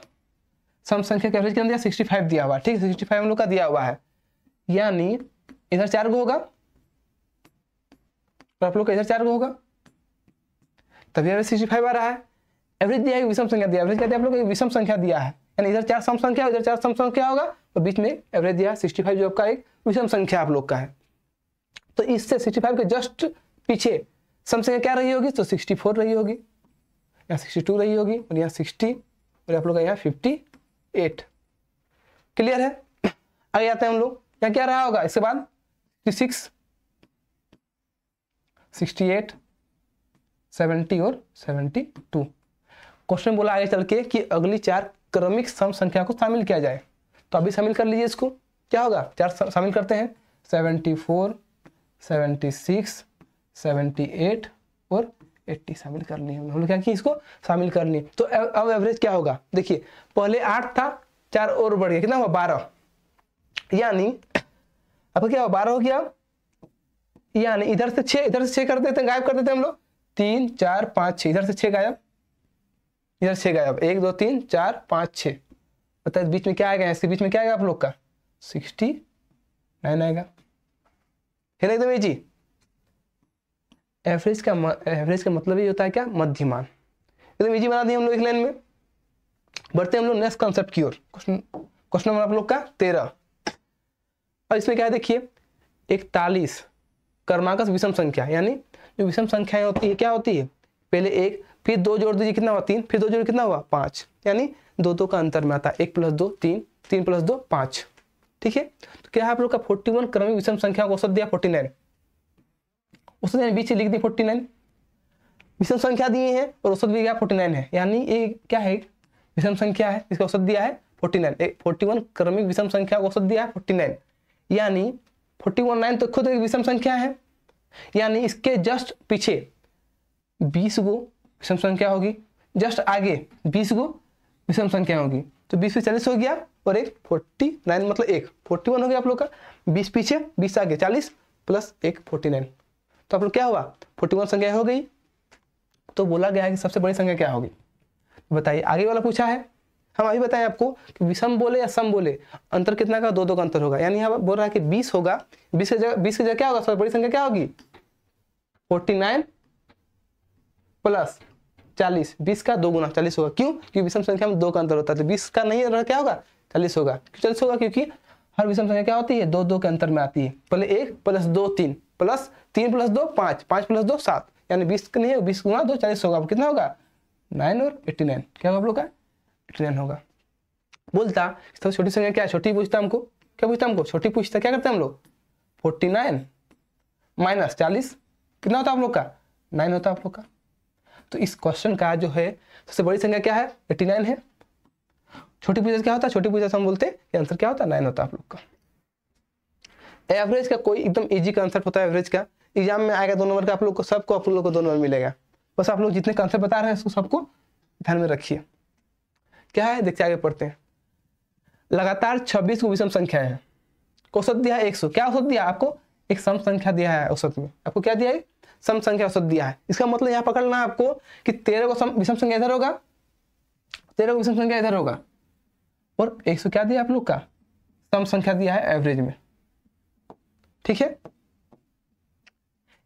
समसंख्या कैवरेज के अंदर सिक्सटी फाइव दिया हुआ ठीक है सिक्सटी फाइव हम लोग का दिया हुआ है यानी इधर चार गो होगा तो आप लोग का इधर चार गो होगा तभी हमें सिक्सटी फाइव आ रहा है एवरेज दिया है विषम संख्या दिया एवरेज क्या दिया आप लोग विषम संख्या दिया है यानी इधर चार सम संख्या इधर चार सम संख्या होगा तो बीच में एवरेज दिया सिक्सटी फाइव जो आपका एक विषम संख्या आप लोग का है तो इससे सिक्सटी फाइव के जस्ट पीछे सम संख्या क्या रही होगी तो सिक्सटी फोर रही होगी यहाँ सिक्सटी टू रही होगी और यहाँ सिक्सटी और आप लोग का यहाँ फिफ्टी एट क्लियर है आगे आते हैं हम लोग यहाँ क्या रहा होगा इसके बाद सिक्स सिक्सटी एट सेवेंटी और सेवेंटी टू क्वेश्चन बोला आगे चल के कि अगली चार क्रमिक सम संख्या को शामिल किया जाए तो अभी शामिल कर लीजिए इसको क्या होगा चार शामिल करते हैं seventy four seventy six seventy eight और एट्टी शामिल कर लिए हम लोग क्या कि इसको शामिल कर लिए तो अब एवरेज क्या होगा देखिए पहले आठ था चार और बढ़ गया कितना हुआ बारह यानी अब क्या हुआ बारह हो गया यानी इधर से छह इधर से छह कर देते हैं गायब कर देते हैं हम लोग तीन चार पाँच छह इधर से छह गायब इधर छः गायब एक दो तीन चार पाँच छः बताए बीच में क्या आएगा इसके बीच में क्या आएगा आप लोग का सिक्सटी नाइन आएगा फिर एकदम जी एवरेज का एवरेज का मतलब ये होता है क्या मध्यमान एकदम इजी बना दिए हम लोग इस लाइन में बढ़ते हम लोग नेक्स्ट कॉन्सेप्ट की ओर क्वेश्चन क्वेश्चन नंबर आप लोग का तेरह और इसमें क्या है देखिए इकतालीस कर्माकस विषम संख्या यानी जो विषम संख्याएं होती है क्या होती है पहले एक फिर दो जोड़ दीजिए कितना हुआ तीन फिर दो जोड़ कितना हुआ पांच यानी दो दो का अंतर में आता है एक प्लस दो तीन तीन प्लस दो पांच ठीक है तो क्या आप लोग का फोर्टी वन क्रमिक विषम संख्या को औसत दिया फोर्टी नाइन औसत यानी बीच लिख दी फोर्टी नाइन विषम संख्या दिए हैं और औसत भी गया फोर्टी नाइन है यानी ये क्या है विषम संख्या है इसका औसत दिया है फोर्टी नाइन फोर्टी वन क्रमिक विषम संख्या को औसत दिया है फोर्टी नाइन यानी फोर्टी वन नाइन तो खुद एक विषम संख्या है यानी इसके जस्ट पीछे बीस गो विषम संख्या होगी जस्ट आगे बीस को विषम संख्या होगी तो बीस पे चालीस हो गया और एक फोर्टी नाइन मतलब एक फोर्टी वन हो गया आप लोग का बीस पीछे बीस आगे चालीस प्लस एक फोर्टी नाइन तो आप लोग क्या हुआ फोर्टी वन संख्या हो गई तो बोला गया है कि सबसे बड़ी संख्या क्या होगी बताइए आगे वाला पूछा है हम अभी बताएं आपको कि विषम बोले या सम बोले अंतर कितना का दो दो का अंतर होगा यानी यहाँ बोल रहा है कि बीस होगा बीस की जगह बीस की जगह क्या होगा सबसे बड़ी संख्या क्या होगी फोर्टी नाइन प्लस चालीस बीस का दो गुना चालीस होगा क्यों क्योंकि विषम संख्या में दो का अंतर होता है तो बीस का नहीं रहा क्या होगा चालीस होगा चालीस होगा क्योंकि हर विषम संख्या क्या होती है दो दो के अंतर में आती है पहले एक प्लस दो तीन प्लस तीन प्लस दो पाँच पाँच प्लस दो सात यानी बीस नहीं है बीस गुना दो चालीस होगा कितना होगा नाइन और एट्टी नाइन क्या होगा आप लोग का एट्टी नाइन होगा बोलता तो छोटी संख्या क्या है छोटी पूछता हमको क्या पूछता हमको छोटी पूछता क्या करते हम लोग फोर्टी नाइन माइनस चालीस कितना होता आप लोग का नाइन होता आप लोग का तो इस क्वेश्चन का जो है सबसे बड़ी संख्या क्या है एट्टी नाइन है छोटी पूजा क्या होता है छोटी पूजा से हम बोलते हैं आंसर क्या होता है नाइन होता है आप लोग का एवरेज का कोई एकदम इजी कंसेप्ट होता है एवरेज का एग्जाम में आएगा दो नंबर का आप लोग को सबको आप लोग को दो नंबर मिलेगा बस आप लोग जितने कंसेप्ट बता रहे हैं उसको सबको ध्यान में रखिए क्या है देखते आगे पढ़ते हैं लगातार छब्बीस को विषम संख्या है औसत दिया है सौ क्या औसत दिया आपको एक सम संख्या दिया है औसत में आपको क्या दिया है सम संख्या औसत दिया है इसका मतलब यहां पकड़ना है आपको कि तेरह को विषम संख्या इधर होगा तेरह को विषम संख्या इधर होगा और एक क्या दिया आप लोग का सम संख्या दिया है एवरेज में ठीक है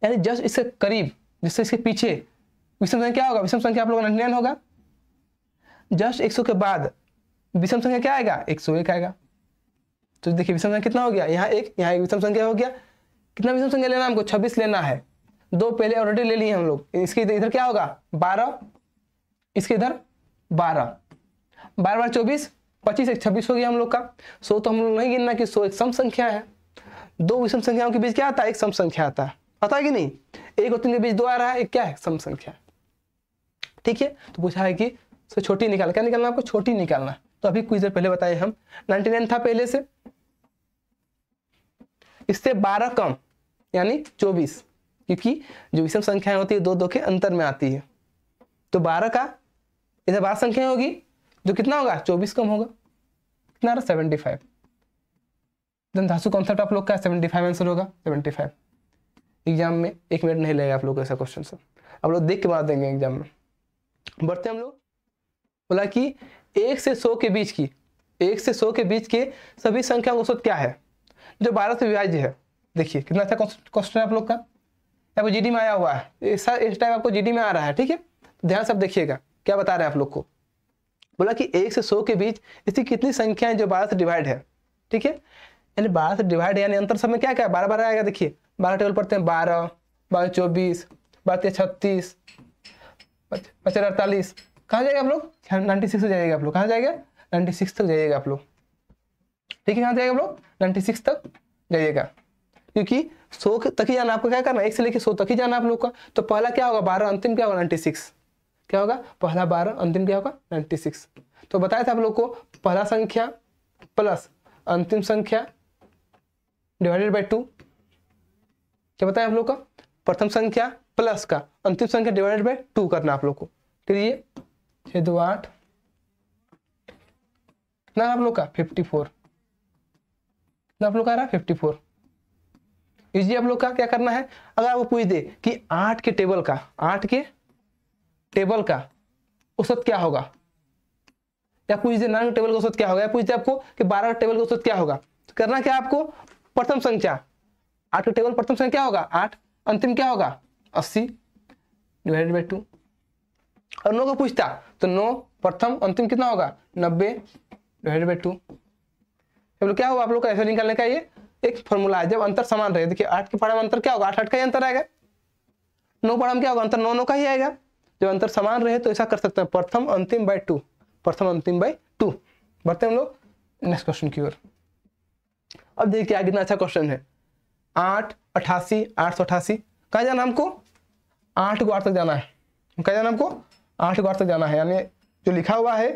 यानी जस्ट इसके करीब जिससे इसके पीछे विषम संख्या क्या होगा विषम संख्या आप लोग का होगा जस्ट एक के बाद विषम संख्या क्या आएगा एक सौ एक आएगा तो देखिए विषम संख्या कितना हो गया यहाँ एक यहाँ एक विषम संख्या हो गया कितना विषम संख्या लेना हमको छब्बीस लेना है दो पहले ऑलरेडी ले लिए हम लोग इसके इधर क्या होगा बारह इसके इधर बारह बारह बारह चौबीस पच्चीस एक छब्बीस हो गया हम लोग का सो तो हम लोग नहीं गिनना कि सो एक सम संख्या है दो विषम संख्याओं के बीच क्या आता है एक सम संख्या आता है पता है कि नहीं एक और तीन के बीच दो आ रहा है एक क्या है सम संख्या ठीक है तो पूछा है कि सो छोटी निकाल क्या निकालना आपको छोटी निकालना तो अभी कुछ देर पहले बताए हम नाइनटी था पहले से इससे बारह कम यानी चौबीस क्योंकि जो विषम संख्याएं होती है दो दो के अंतर में आती है तो बारह का इधर बारह संख्या होगी जो कितना होगा चौबीस कम होगा कितना आ रहा सेवेंटी फाइव धन धासु कॉन्सेप्ट आप लोग का सेवेंटी फाइव आंसर होगा सेवेंटी फाइव एग्जाम में एक मिनट नहीं लगेगा आप लोग ऐसा क्वेश्चन सर आप लोग देख के बता देंगे एग्जाम में बढ़ते हम लोग बोला कि एक से सौ के बीच की एक से सौ के बीच के सभी संख्या औसत क्या है जो बारह से विभाज्य है देखिए कितना अच्छा क्वेश्चन है आप लोग का आपको जी में आया हुआ है इस टाइप आपको जी में आ रहा है ठीक है तो ध्यान से आप देखिएगा क्या बता रहे हैं आप लोग को बोला कि एक से सौ के बीच इसकी कितनी संख्या है जो बारह से डिवाइड है ठीक है यानी बारह से डिवाइड यानी अंतर सब में क्या क्या बारह बारह आएगा देखिए बारह टेबल पढ़ते हैं बारह बारह चौबीस बारह छत्तीस पचहत्तर अड़तालीस कहाँ जाएगा आप लोग नाइन्टी सिक्स जाएगा आप लोग कहाँ जाएगा नाइन्टी सिक्स तक जाइएगा आप लोग ठीक है कहाँ जाएगा आप लोग नाइन्टी सिक्स तक जाइएगा क्योंकि सो तक ही जाना आपको क्या करना एक से लेके सो तक ही जाना आप लोग का तो पहला क्या होगा बारह अंतिम क्या होगा नाइन्टी सिक्स क्या होगा पहला बारह अंतिम क्या होगा नाइन्टी सिक्स तो बताया था आप लोग को पहला संख्या प्लस अंतिम संख्या डिवाइडेड बाई टू क्या बताया आप लोग का प्रथम संख्या प्लस का अंतिम संख्या डिवाइडेड बाई टू करना आप लोग को ठीक है छः दो आठ ना आप लोग का फिफ्टी फोर ना आप लोग का आ रहा फिफ्टी फोर यूजी आप लोग का क्या करना है अगर आपको पूछ दे कि आठ के टेबल का आठ के टेबल का औसत क्या होगा या पूछ दे नाइन टेबल का औसत क्या होगा या पूछ दे आपको कि बारह टेबल का औसत क्या होगा तो करना क्या आपको प्रथम संख्या आठ का टेबल प्रथम संख्या क्या होगा आठ अंतिम क्या होगा अस्सी डिवाइडेड बाई टू और नौ का पूछता तो नौ प्रथम अंतिम कितना होगा नब्बे डिवाइडेड बाई टू क्या हुआ आप लोग का ऐसा निकालने का ये एक फॉर्मूला है जब अंतर समान रहे देखिए आठ के पढ़ा अंतर क्या होगा आठ आठ का ही अंतर आएगा नौ पढ़ा क्या होगा अंतर नौ नौ का ही आएगा जब अंतर समान रहे तो ऐसा कर सकते हैं प्रथम अंतिम बाय टू प्रथम अंतिम बाय टू बढ़ते हम लोग नेक्स्ट क्वेश्चन की ओर अब देखिए आगे कितना अच्छा क्वेश्चन है आठ अठासी आठ सौ अठासी कहाँ जाना हमको आठ को तक जाना है कहाँ जाना हमको आठ को तक जाना है यानी जो लिखा हुआ है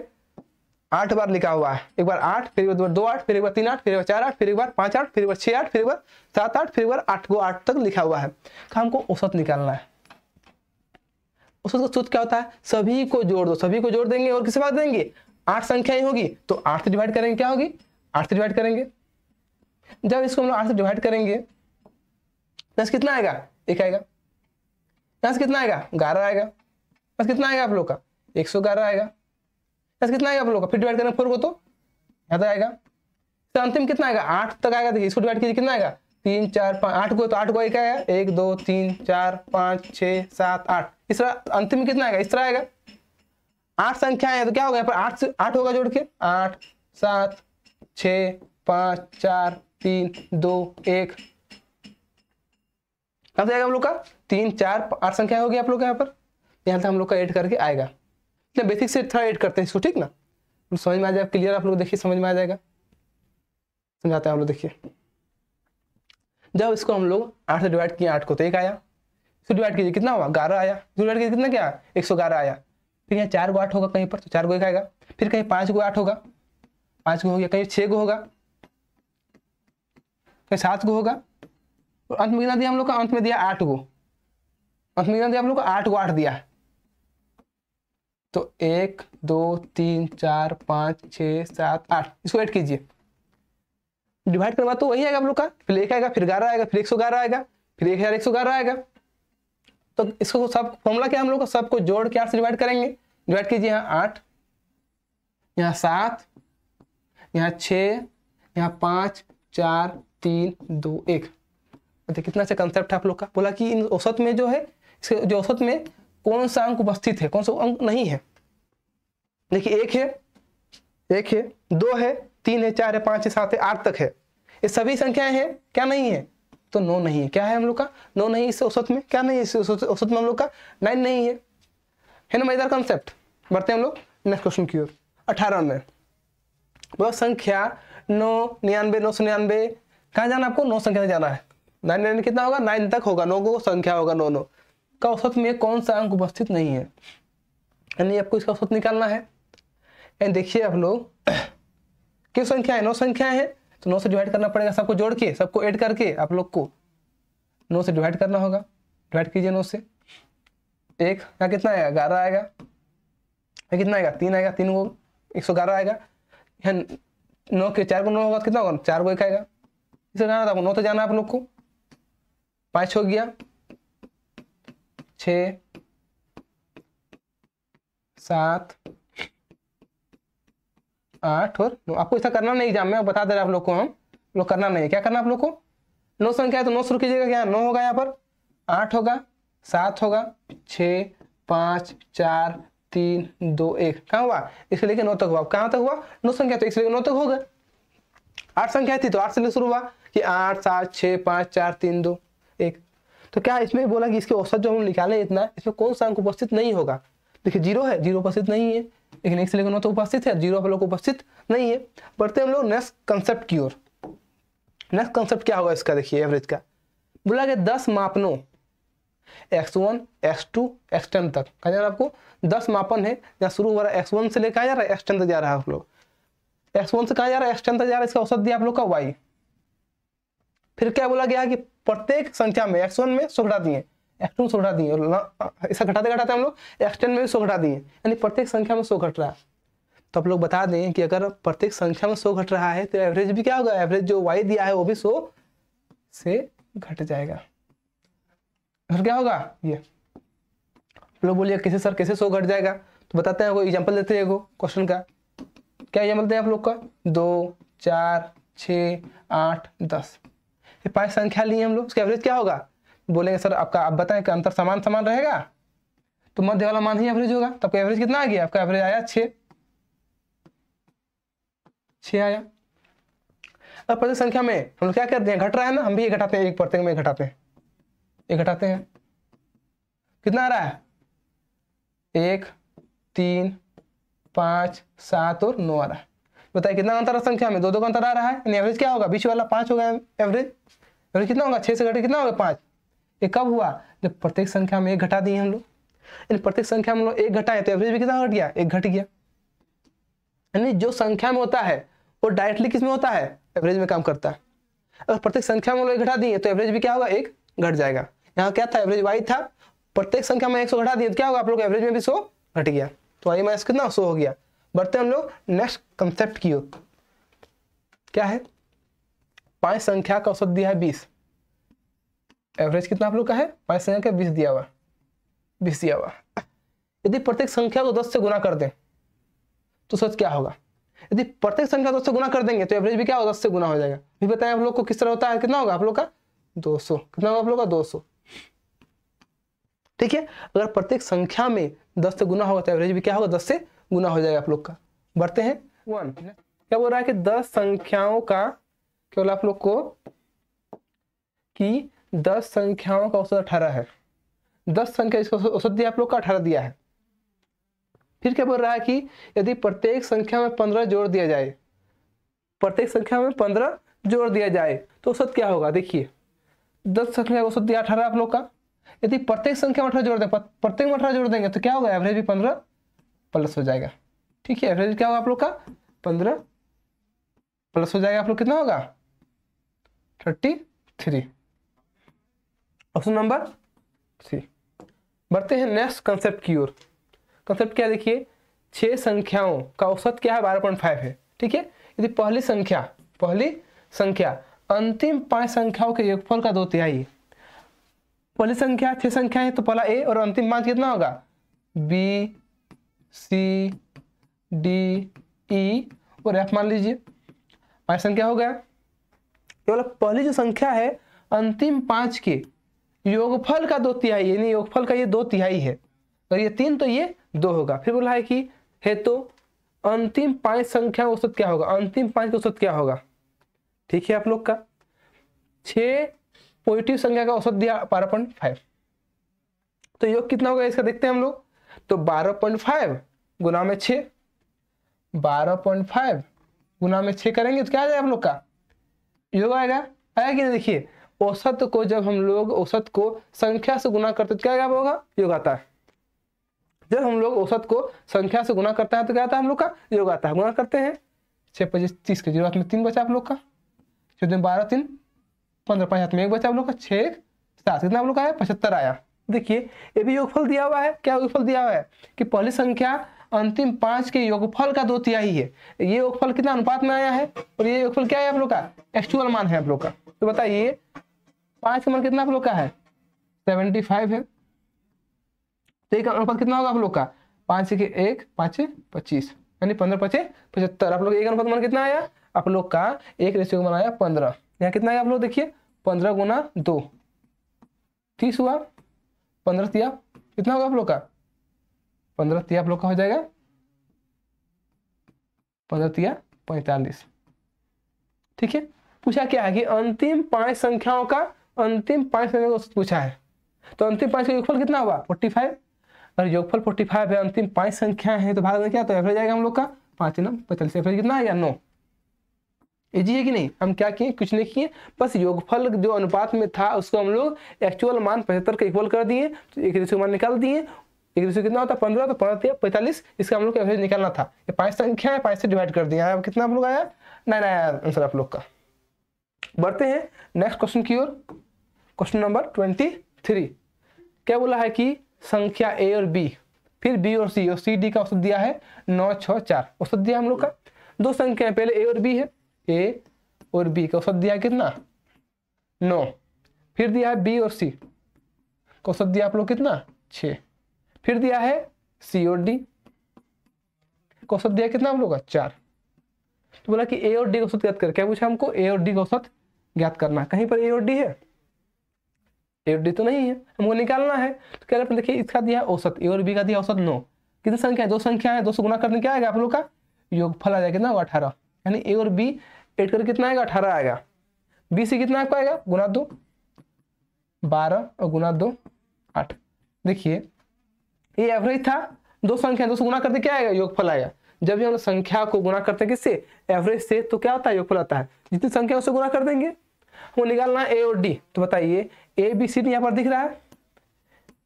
आठ बार लिखा हुआ है एक बार आठ फिर एक बार दो आठ फिर एक बार तीन आठ फिर एक बार चार आठ फिर एक बार पांच आठ फिर एक बार छह आठ फिर एक बार सात आठ फिर एक बार आठ गो आठ तक लिखा हुआ है तो हमको औसत निकालना है औसत का सूत्र क्या होता है सभी को जोड़ दो सभी को जोड़ देंगे और किसके बाद देंगे आठ संख्याएं होगी तो आठ से डिवाइड करेंगे क्या होगी आठ से डिवाइड करेंगे जब इसको हम लोग आठ से डिवाइड करेंगे दस कितना आएगा एक आएगा दस कितना आएगा ग्यारह आएगा बस कितना आएगा आप लोग का एक सौ ग्यारह आएगा बस कितना आएगा आप लोग का फिर डिवाइड करेंगे फोर को तो याद आएगा तो अंतिम कितना आएगा आठ तक आएगा देखिए इसको डिवाइड कीजिए कितना आएगा तीन चार पाँच आठ को तो आठ को एक आएगा एक दो तीन चार पाँच छः सात आठ इस तरह अंतिम कितना आएगा इस तरह आएगा आठ संख्याएं हैं तो क्या होगा यहाँ पर आठ से आठ होगा जोड़ के आठ सात छ पाँच चार तीन दो एक कहाँ से आएगा हम लोग का तीन चार आठ संख्या होगी आप लोग का यहाँ पर यहाँ से हम लोग का एड करके आएगा इतना बेसिक से थोड़ा एड करते हैं इसको ठीक ना मतलब समझ में आ जाए क्लियर आप लोग देखिए समझ में आ जाएगा समझाते हैं आप लोग देखिए जब इसको हम लोग आठ से डिवाइड किए आठ को तो एक आया इसको डिवाइड कीजिए कितना हुआ ग्यारह आया डिवाइड कीजिए कितना क्या एक सौ ग्यारह आया फिर यहाँ चार गो आठ होगा कहीं पर तो चार गो एक आएगा फिर कहीं पाँच गो आठ होगा पाँच गो हो गया कहीं छः गो होगा कहीं सात गो होगा और अंत में कितना दिया हम लोग का अंत में दिया आठ गो अंत में कितना दिया हम लोग को आठ गो आठ दिया तो एक दो तीन चार पाँच छः सात आठ इसको ऐड कीजिए डिवाइड करवा तो वही आएगा आप लोग का फिर एक आएगा फिर ग्यारह आएगा फिर एक सौ ग्यारह आएगा फिर एक हज़ार एक सौ ग्यारह आएगा तो इसको सब फॉर्मूला क्या हम लोग सबको जोड़ के आठ से डिवाइड करेंगे डिवाइड कीजिए यहाँ आठ यहाँ सात यहाँ छ यहाँ पाँच चार तीन दो एक कितना अच्छा कंसेप्ट है आप लोग का बोला कि इन औसत में जो है इसके जो औसत में कौन सा अंक उपस्थित है कौन सा अंक नहीं है देखिए एक है एक है दो है तीन है चार है पांच है सात है आठ तक है ये सभी संख्याएं हैं क्या नहीं है तो नौ नहीं है क्या है हम लोग का नौ नहीं इस औसत में क्या नहीं है औसत में हम लोग का नाइन नहीं है है ना मजेदार कॉन्सेप्ट बढ़ते हैं हम लोग नेक्स्ट क्वेश्चन की ओर अठारह में वह संख्या नौ निन्यानवे नौ सौ निन्यानवे कहाँ जाना आपको नौ संख्या जाना है नाइन नाइन कितना होगा नाइन तक होगा नौ को संख्या होगा नौ नौ का औसत में कौन सा अंक उपस्थित नहीं है यानी आपको इसका औसत निकालना है एंड देखिए आप लोग किस संख्या है नौ संख्या है तो नौ से डिवाइड करना पड़ेगा सबको जोड़ के सबको ऐड करके आप लोग को नौ से डिवाइड करना होगा डिवाइड कीजिए नौ से एक यहाँ कितना आएगा ग्यारह आएगा यहाँ कितना आएगा तीन आएगा तीन को एक सौ ग्यारह आएगा यहाँ नौ के चार को नौ होगा तो कितना होगा चार को एक आएगा इसे जाना था नौ तो जाना आप लोग को पाँच हो गया सात आठ और नौ आपको ऐसा करना नहीं एग्जाम में बता दे रहे आप लोग को हम लोग करना नहीं है क्या करना आप लोग को नौ संख्या है तो नौ शुरू कीजिएगा क्या नौ होगा यहाँ पर आठ होगा सात होगा छ पाँच चार तीन दो एक कहाँ हुआ इससे लेके नौ तक हुआ कहाँ तक हुआ नौ संख्या तो एक लेके नौ तक होगा आठ संख्या थी तो आठ से लेकर शुरू हुआ कि आठ सात छः पाँच चार तीन दो एक तो क्या इसमें बोला कि इसके औसत जो हम निकाले इतना इसमें कौन सा अंक उपस्थित नहीं होगा देखिए जीरो है जीरो उपस्थित नहीं है लेकिन एक से लेकर नौ तो उपस्थित है जीरो पर लोग उपस्थित नहीं है बढ़ते हम लोग नेक्स्ट कंसेप्ट की ओर नेक्स्ट कंसेप्ट क्या होगा इसका देखिए एवरेज का बोला गया दस मापनों x one x two x ten तक कहा जा रहा है आपको दस मापन है जहाँ शुरू हो रहा है एक्स वन से लेकर जा रहा है एक्स टेन तक जा रहा है आप लोग एक्स वन से कहा जा रहा है एक्स टेन तक जा रहा है इसका औसत दिया आप लोग का वाई फिर क्या बोला गया कि प्रत्येक संख्या में एक्स वन में सौ घटा दिए एक्स टू में सौ घटा दिए ऐसा घटाते घटाते हम लोग एक्स टेन में भी सौ घटा दिए यानी प्रत्येक संख्या में सौ घट रहा है तो आप लोग बता दें कि अगर प्रत्येक संख्या में सौ घट रहा है तो एवरेज भी क्या होगा एवरेज जो वाई दिया है वो भी सौ से घट जाएगा फिर क्या होगा ये लोग बोलिए कैसे सर कैसे सो घट जाएगा तो बताते हैं कोई एग्जाम्पल देते हैं क्वेश्चन का क्या एग्जाम्पल दें आप लोग का दो चार छ आठ दस ये पाँच संख्या लिए हम लोग उसका एवरेज क्या होगा बोलेंगे सर आपका आप बताएं कि अंतर समान समान रहेगा तो मध्य वाला मान ही एवरेज होगा तो आपका एवरेज कितना आ गया आपका एवरेज आया छः आया अब प्रत्येक संख्या में हम लोग क्या करते हैं घट रहा है ना हम भी ये घटाते हैं एक प्रत्येक में घटाते हैं ये घटाते हैं कितना आ रहा है एक तीन पांच सात और नौ आ रहा है बताइए कितना अंतर संख्या में दो दो का अंतर आ रहा है एवरेज क्या होगा बीच वाला पांच होगा एवरेज यानी कितना होगा छः से घटे कितना होगा पाँच ये कब हुआ जब प्रत्येक संख्या में एक घटा दिए हम लोग यानी प्रत्येक संख्या में हम लोग एक घटाए तो एवरेज भी कितना घट गया एक घट गया यानी जो संख्या में होता है वो डायरेक्टली किस में होता है एवरेज में काम करता है अगर प्रत्येक संख्या में हम लोग घटा दिए तो एवरेज भी क्या होगा एक घट जाएगा यहाँ क्या था एवरेज वाई था प्रत्येक संख्या में एक सौ घटा दिए तो क्या होगा आप लोग एवरेज में भी सो घट गया तो आई माइनस कितना सो हो गया बढ़ते हम लोग नेक्स्ट कंसेप्ट की ओर क्या है पांच संख्या का औसत दिया है बीस एवरेज कितना आप लोग का है पांच संख्या का बीस दिया हुआ बीस दिया हुआ यदि प्रत्येक संख्या को दस से गुना कर दें तो सोच क्या होगा यदि प्रत्येक संख्या दस से गुना कर देंगे तो एवरेज भी क्या होगा दस से गुना हो जाएगा फिर बताएं आप लोग को किस तरह होता है कितना होगा आप लोग का दो सौ कितना होगा आप लोग का दो सौ ठीक है अगर प्रत्येक संख्या में दस से गुना होगा तो एवरेज भी क्या होगा दस से गुना हो जाएगा आप लोग का बढ़ते हैं वन क्या बोल रहा है कि दस संख्याओं का केवल आप लोग को कि दस संख्याओं का औसत अठारह है दस संख्या इसका औसत दिया आप लोग का अठारह दिया है फिर क्या बोल रहा है कि यदि प्रत्येक संख्या में पंद्रह जोड़ दिया जाए प्रत्येक संख्या में पंद्रह जोड़ दिया जाए तो औसत क्या होगा देखिए दस संख्या का औसत दिया अठारह आप लोग का यदि प्रत्येक संख्या में अठारह जोड़ दें प्रत्येक में अठारह जोड़ देंगे तो क्या होगा एवरेज भी पंद्रह प्लस हो जाएगा ठीक है एवरेज क्या होगा आप लोग का पंद्रह प्लस हो जाएगा आप लोग कितना होगा thirty three option number three बढ़ते हैं नेक्स्ट कंसेप्ट की ओर कंसेप्ट क्या देखिए छह संख्याओं का औसत क्या है बारह पॉइंट फाइव है ठीक है यदि पहली संख्या पहली संख्या अंतिम पांच संख्याओं के योगफल का दो तिहाई पहली संख्या छह संख्या है तो पहला ए और अंतिम पांच कितना होगा बी सी डी ई और एफ मान लीजिए पांच संख्या हो गया वाला पहली जो संख्या है अंतिम पांच के योगफल का दो तिहाई यानी योगफल का ये दो तिहाई है और ये तीन तो ये दो होगा फिर बोला है कि है तो अंतिम पांच संख्या औसत क्या होगा अंतिम पांच औसत क्या होगा ठीक है आप लोग का छ पॉजिटिव संख्या का औसत दिया बारह पॉइंट फाइव तो योग कितना होगा इसका देखते हैं हम लोग तो बारह पॉइंट फाइव गुना में छ बारह पॉइंट फाइव गुना में छ करेंगे तो क्या आ जाएगा आप लोग का योग आएगा आया कि नहीं देखिए औसत को जब हम लोग औसत को संख्या से गुना करते तो क्या क्या होगा योग आता है जब हम लोग औसत को संख्या से गुना करता है तो क्या आता है हम लोग का योग आता है गुना करते हैं छह पच्चीस तीस के जीरो में तीन बचा आप लोग का चौदह में बारह तीन पंद्रह पाँच हाथ में एक बचा आप लोग का छः सात कितना आप लोग का आया पचहत्तर आया देखिए ये भी योगफल दिया हुआ है क्या योगफल दिया हुआ है कि पहली संख्या अंतिम पांच के योगफल का दो तिहाई है ये योगफल कितना अनुपात में आया है और ये योगफल क्या है आप लोग का एक्चुअल मान है आप लोग का तो बताइए पांच का मान कितना आप लोग का है सेवेंटी फाइव है तो एक अनुपात कितना होगा आप लोग का पांच के एक पांच पच्चीस यानी पंद्रह पचे पचहत्तर आप लोग एक अनुपात मान कितना आया आप लोग का एक रेशियो मान आया पंद्रह यहाँ कितना आया आप लोग देखिए पंद्रह गुना दो तीस हुआ पंद्रह तिया कितना होगा आप लोग का पंद्रह तिया आप लोग का हो जाएगा पंद्रह तिया पैंतालीस ठीक है पूछा क्या है कि अंतिम पांच संख्याओं का अंतिम पांच संख्याओं का पूछा है तो अंतिम पांच का योगफल कितना हुआ फोर्टी फाइव अगर योगफल फोर्टी फाइव है अंतिम पांच संख्या है तो भाग में क्या तो एवरेज जाएगा हम लोग का पांच नम पैंतालीस एवरेज कितना आएगा नौ इजी है कि नहीं हम क्या किए कुछ नहीं किए बस योगफल जो अनुपात में था उसको हम लोग एक्चुअल मान पचहत्तर का इक्वल कर दिए तो एक मान निकाल दिए एक दूसरे कितना होता तो है पंद्रह तो पंद्रह तीन पैंतालीस इसका हम लोग का एवरेज निकालना था ये पाँच संख्या है पाँच से डिवाइड कर दिया है कितना आप लोग आया नया नया आंसर आप लोग का बढ़ते हैं नेक्स्ट क्वेश्चन की ओर क्वेश्चन नंबर ट्वेंटी थ्री क्या बोला है कि संख्या ए और बी फिर बी और सी और सी डी का औसत दिया है नौ छः चार औसत दिया हम लोग का दो संख्या पहले ए और बी है ए और बी का औसत दिया कितना नौ फिर दिया है बी और सी का औसत दिया आप लोग कितना छः फिर दिया है सी और डी का औसत दिया कितना हम लोग का चार तो बोला कि ए और डी का औसत ज्ञात कर क्या पूछा हमको ए और डी का औसत ज्ञात करना कहीं पर ए और डी है ए और डी तो नहीं है हमको निकालना है तो क्या करते देखिए इसका दिया औसत ए और बी का दिया औसत नौ कितनी संख्या है दो संख्या है दो सौ गुना करने क्या आएगा आप लोग का योगफल आ जाएगा कितना अठारह यानी ए और बी एड कर कितना आएगा अठारह आएगा बी से कितना आपको आएगा गुना दो बारह और गुना दो आठ देखिए ये एवरेज था दो संख्या दो गुना करते क्या आएगा योगफल आया जब भी हम संख्या को गुना करते हैं किससे एवरेज से तो क्या होता है योगफल आता है जितनी संख्या उसे गुना कर देंगे वो निकालना है ए और डी तो बताइए ए बी सी डी यहाँ पर दिख रहा है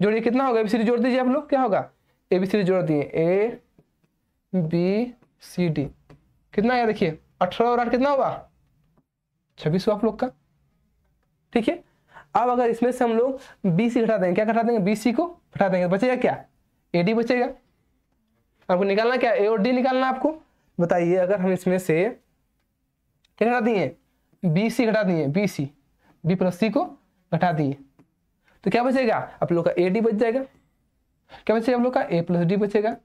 जोड़िए कितना होगा ए बी सी डी जोड़ दीजिए आप लोग क्या होगा ए बी सी डी जोड़ दिए ए बी सी डी कितना आया देखिए अठारह और आठ कितना हुआ छब्बीस हुआ आप लोग का ठीक है अब अगर इसमें से हम लोग बी सी घटा देंगे क्या घटा देंगे बी सी को घटा देंगे बचेगा क्या ए डी बचेगा आपको निकालना क्या ए और डी निकालना आपको बताइए अगर हम इसमें से क्या घटा दिए बी सी घटा दिए B C B plus C को घटा दिए तो क्या बचेगा आप लोग का ए डी बच जाएगा क्या बचेगा आप लोग का ए प्लस डी बचेगा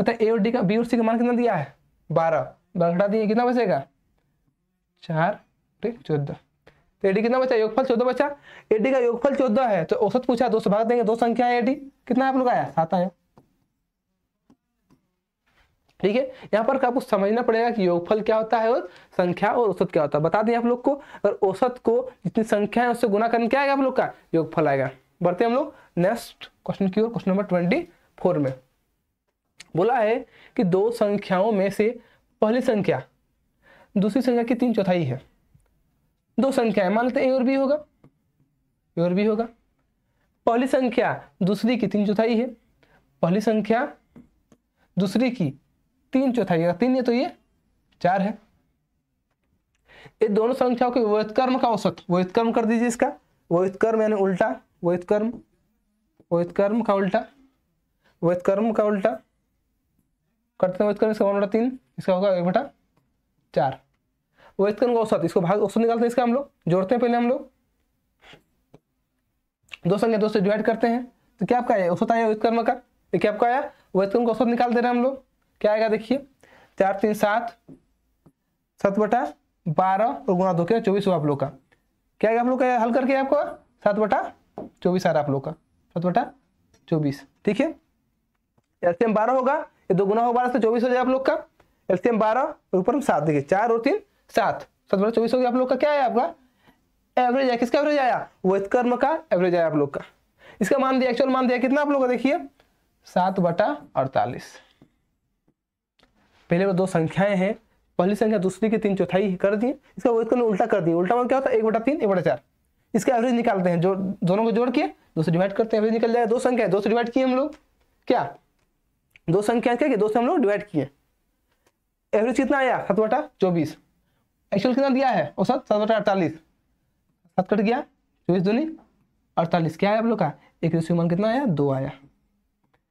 बताए ए और डी का बी और सी का मान कितना दिया है बारह बारह घटा दिए कितना बचेगा चार ठीक चौदह एडी तो कितना बचा योगफल चौदह बचा एडी का योगफल चौदह है तो औसत पूछा दो भाग देंगे दो संख्या है एडी कितना आप लोग आया सात आया ठीक है यहाँ पर आपको समझना पड़ेगा कि योगफल क्या होता है और संख्या और औसत क्या होता है बता दें आप लोग को अगर औसत को जितनी संख्या है उससे गुना करने क्या आएगा आप लोग का योगफल आएगा बढ़ते हम लोग नेक्स्ट क्वेश्चन की ओर क्वेश्चन नंबर ट्वेंटी फोर में बोला है कि दो संख्याओं में से पहली संख्या दूसरी संख्या की तीन चौथाई है दो संख्या है मान लेते और भी होगा और भी होगा पहली संख्या दूसरी की तीन चौथाई है पहली संख्या दूसरी की तीन चौथाई है तीन है तो ये चार है ये दोनों संख्याओं के व्यतकर्म का औसत व्यतकर्म कर दीजिए इसका व्यतकर्म यानी उल्टा व्यतकर्म व्यतकर्म का उल्टा व्यतकर्म का उल्टा करते हैं व्यतकर्म इसका वन बटा तीन इसका होगा एक बटा चार व्यस्कर्ण का औसत इसको भाग औसत निकालते हैं इसका हम लोग जोड़ते हैं पहले हम लोग दो संख्या दो से डिवाइड करते हैं तो क्या आपका आया औसत तो आया कर्म का तो क्या आपका आया व्यस्कर्म का औसत निकाल दे रहे हैं हम लोग क्या आएगा देखिए चार तीन सात सात बटा बारह और गुणा दो क्या चौबीस हुआ आप लोग का क्या आएगा आप लोग का हल करके आपको सात बटा चौबीस आ रहा आप लोग का सात बटा चौबीस ठीक है एलसीएम बारह होगा ये दो गुना हो बारह से चौबीस हो जाए आप लोग का एलसीएम बारह और ऊपर हम सात देखिए चार और तीन सात सात बड़ा चौबीस हो गया आप लोग का क्या आया आपका एवरेज आया किसका एवरेज आया कर्म का एवरेज आया आप लोग का इसका मान दिया एक्चुअल मान दिया कितना आप लोग का देखिए सात बटा अड़तालीस पहले दो संख्याएं हैं पहली संख्या दूसरी की तीन चौथाई कर दिए इसका कर्म उल्टा कर दिए उल्टा मान क्या होता है एक बटा तीन एक बटा चार इसका एवरेज निकालते हैं जो दोनों को जोड़ के दो से डिवाइड करते हैं एवरेज निकल जाएगा दो संख्या दो से डिवाइड किए हम लोग क्या दो संख्या क्या दो से हम लोग डिवाइड किए एवरेज कितना आया सात बटा चौबीस एक्चुअल कितना दिया है औसत सात बटा अड़तालीस सात कट गया चौबीस दूनी अड़तालीस क्या है आप लोग का एक रेशियो मान कितना आया दो आया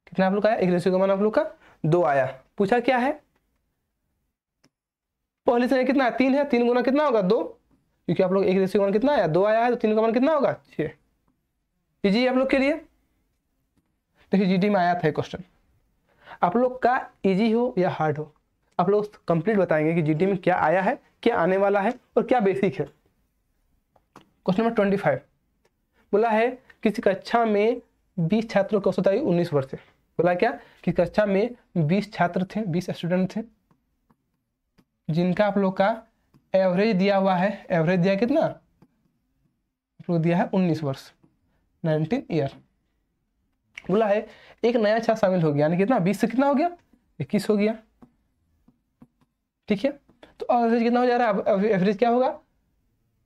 कितना आप लोग का एक रेशियो का मान आप लोग का दो आया पूछा क्या है पहले से कितना है तीन है तीन गुना कितना होगा दो क्योंकि आप लोग एक रेशियो का मान कितना आया दो आया है तो तीन का मान कितना होगा छः इजी आप लोग के लिए देखिए जी में आया था क्वेश्चन आप लोग का इजी हो या हार्ड हो आप लोग कंप्लीट बताएंगे कि जीडी में क्या आया है क्या आने वाला है और क्या बेसिक है क्वेश्चन नंबर ट्वेंटी फाइव बोला है किसी कक्षा में बीस छात्रों की औसत आयु उन्नीस वर्ष है बोला क्या कि कक्षा में बीस छात्र थे बीस स्टूडेंट थे जिनका आप लोग का एवरेज दिया हुआ है एवरेज दिया कितना आप लोग दिया है उन्नीस वर्ष नाइनटीन ईयर बोला है एक नया छात्र शामिल हो गया यानी कितना बीस से कितना हो गया इक्कीस हो गया ठीक है तो एवरेज कितना हो जा रहा है एवरेज क्या होगा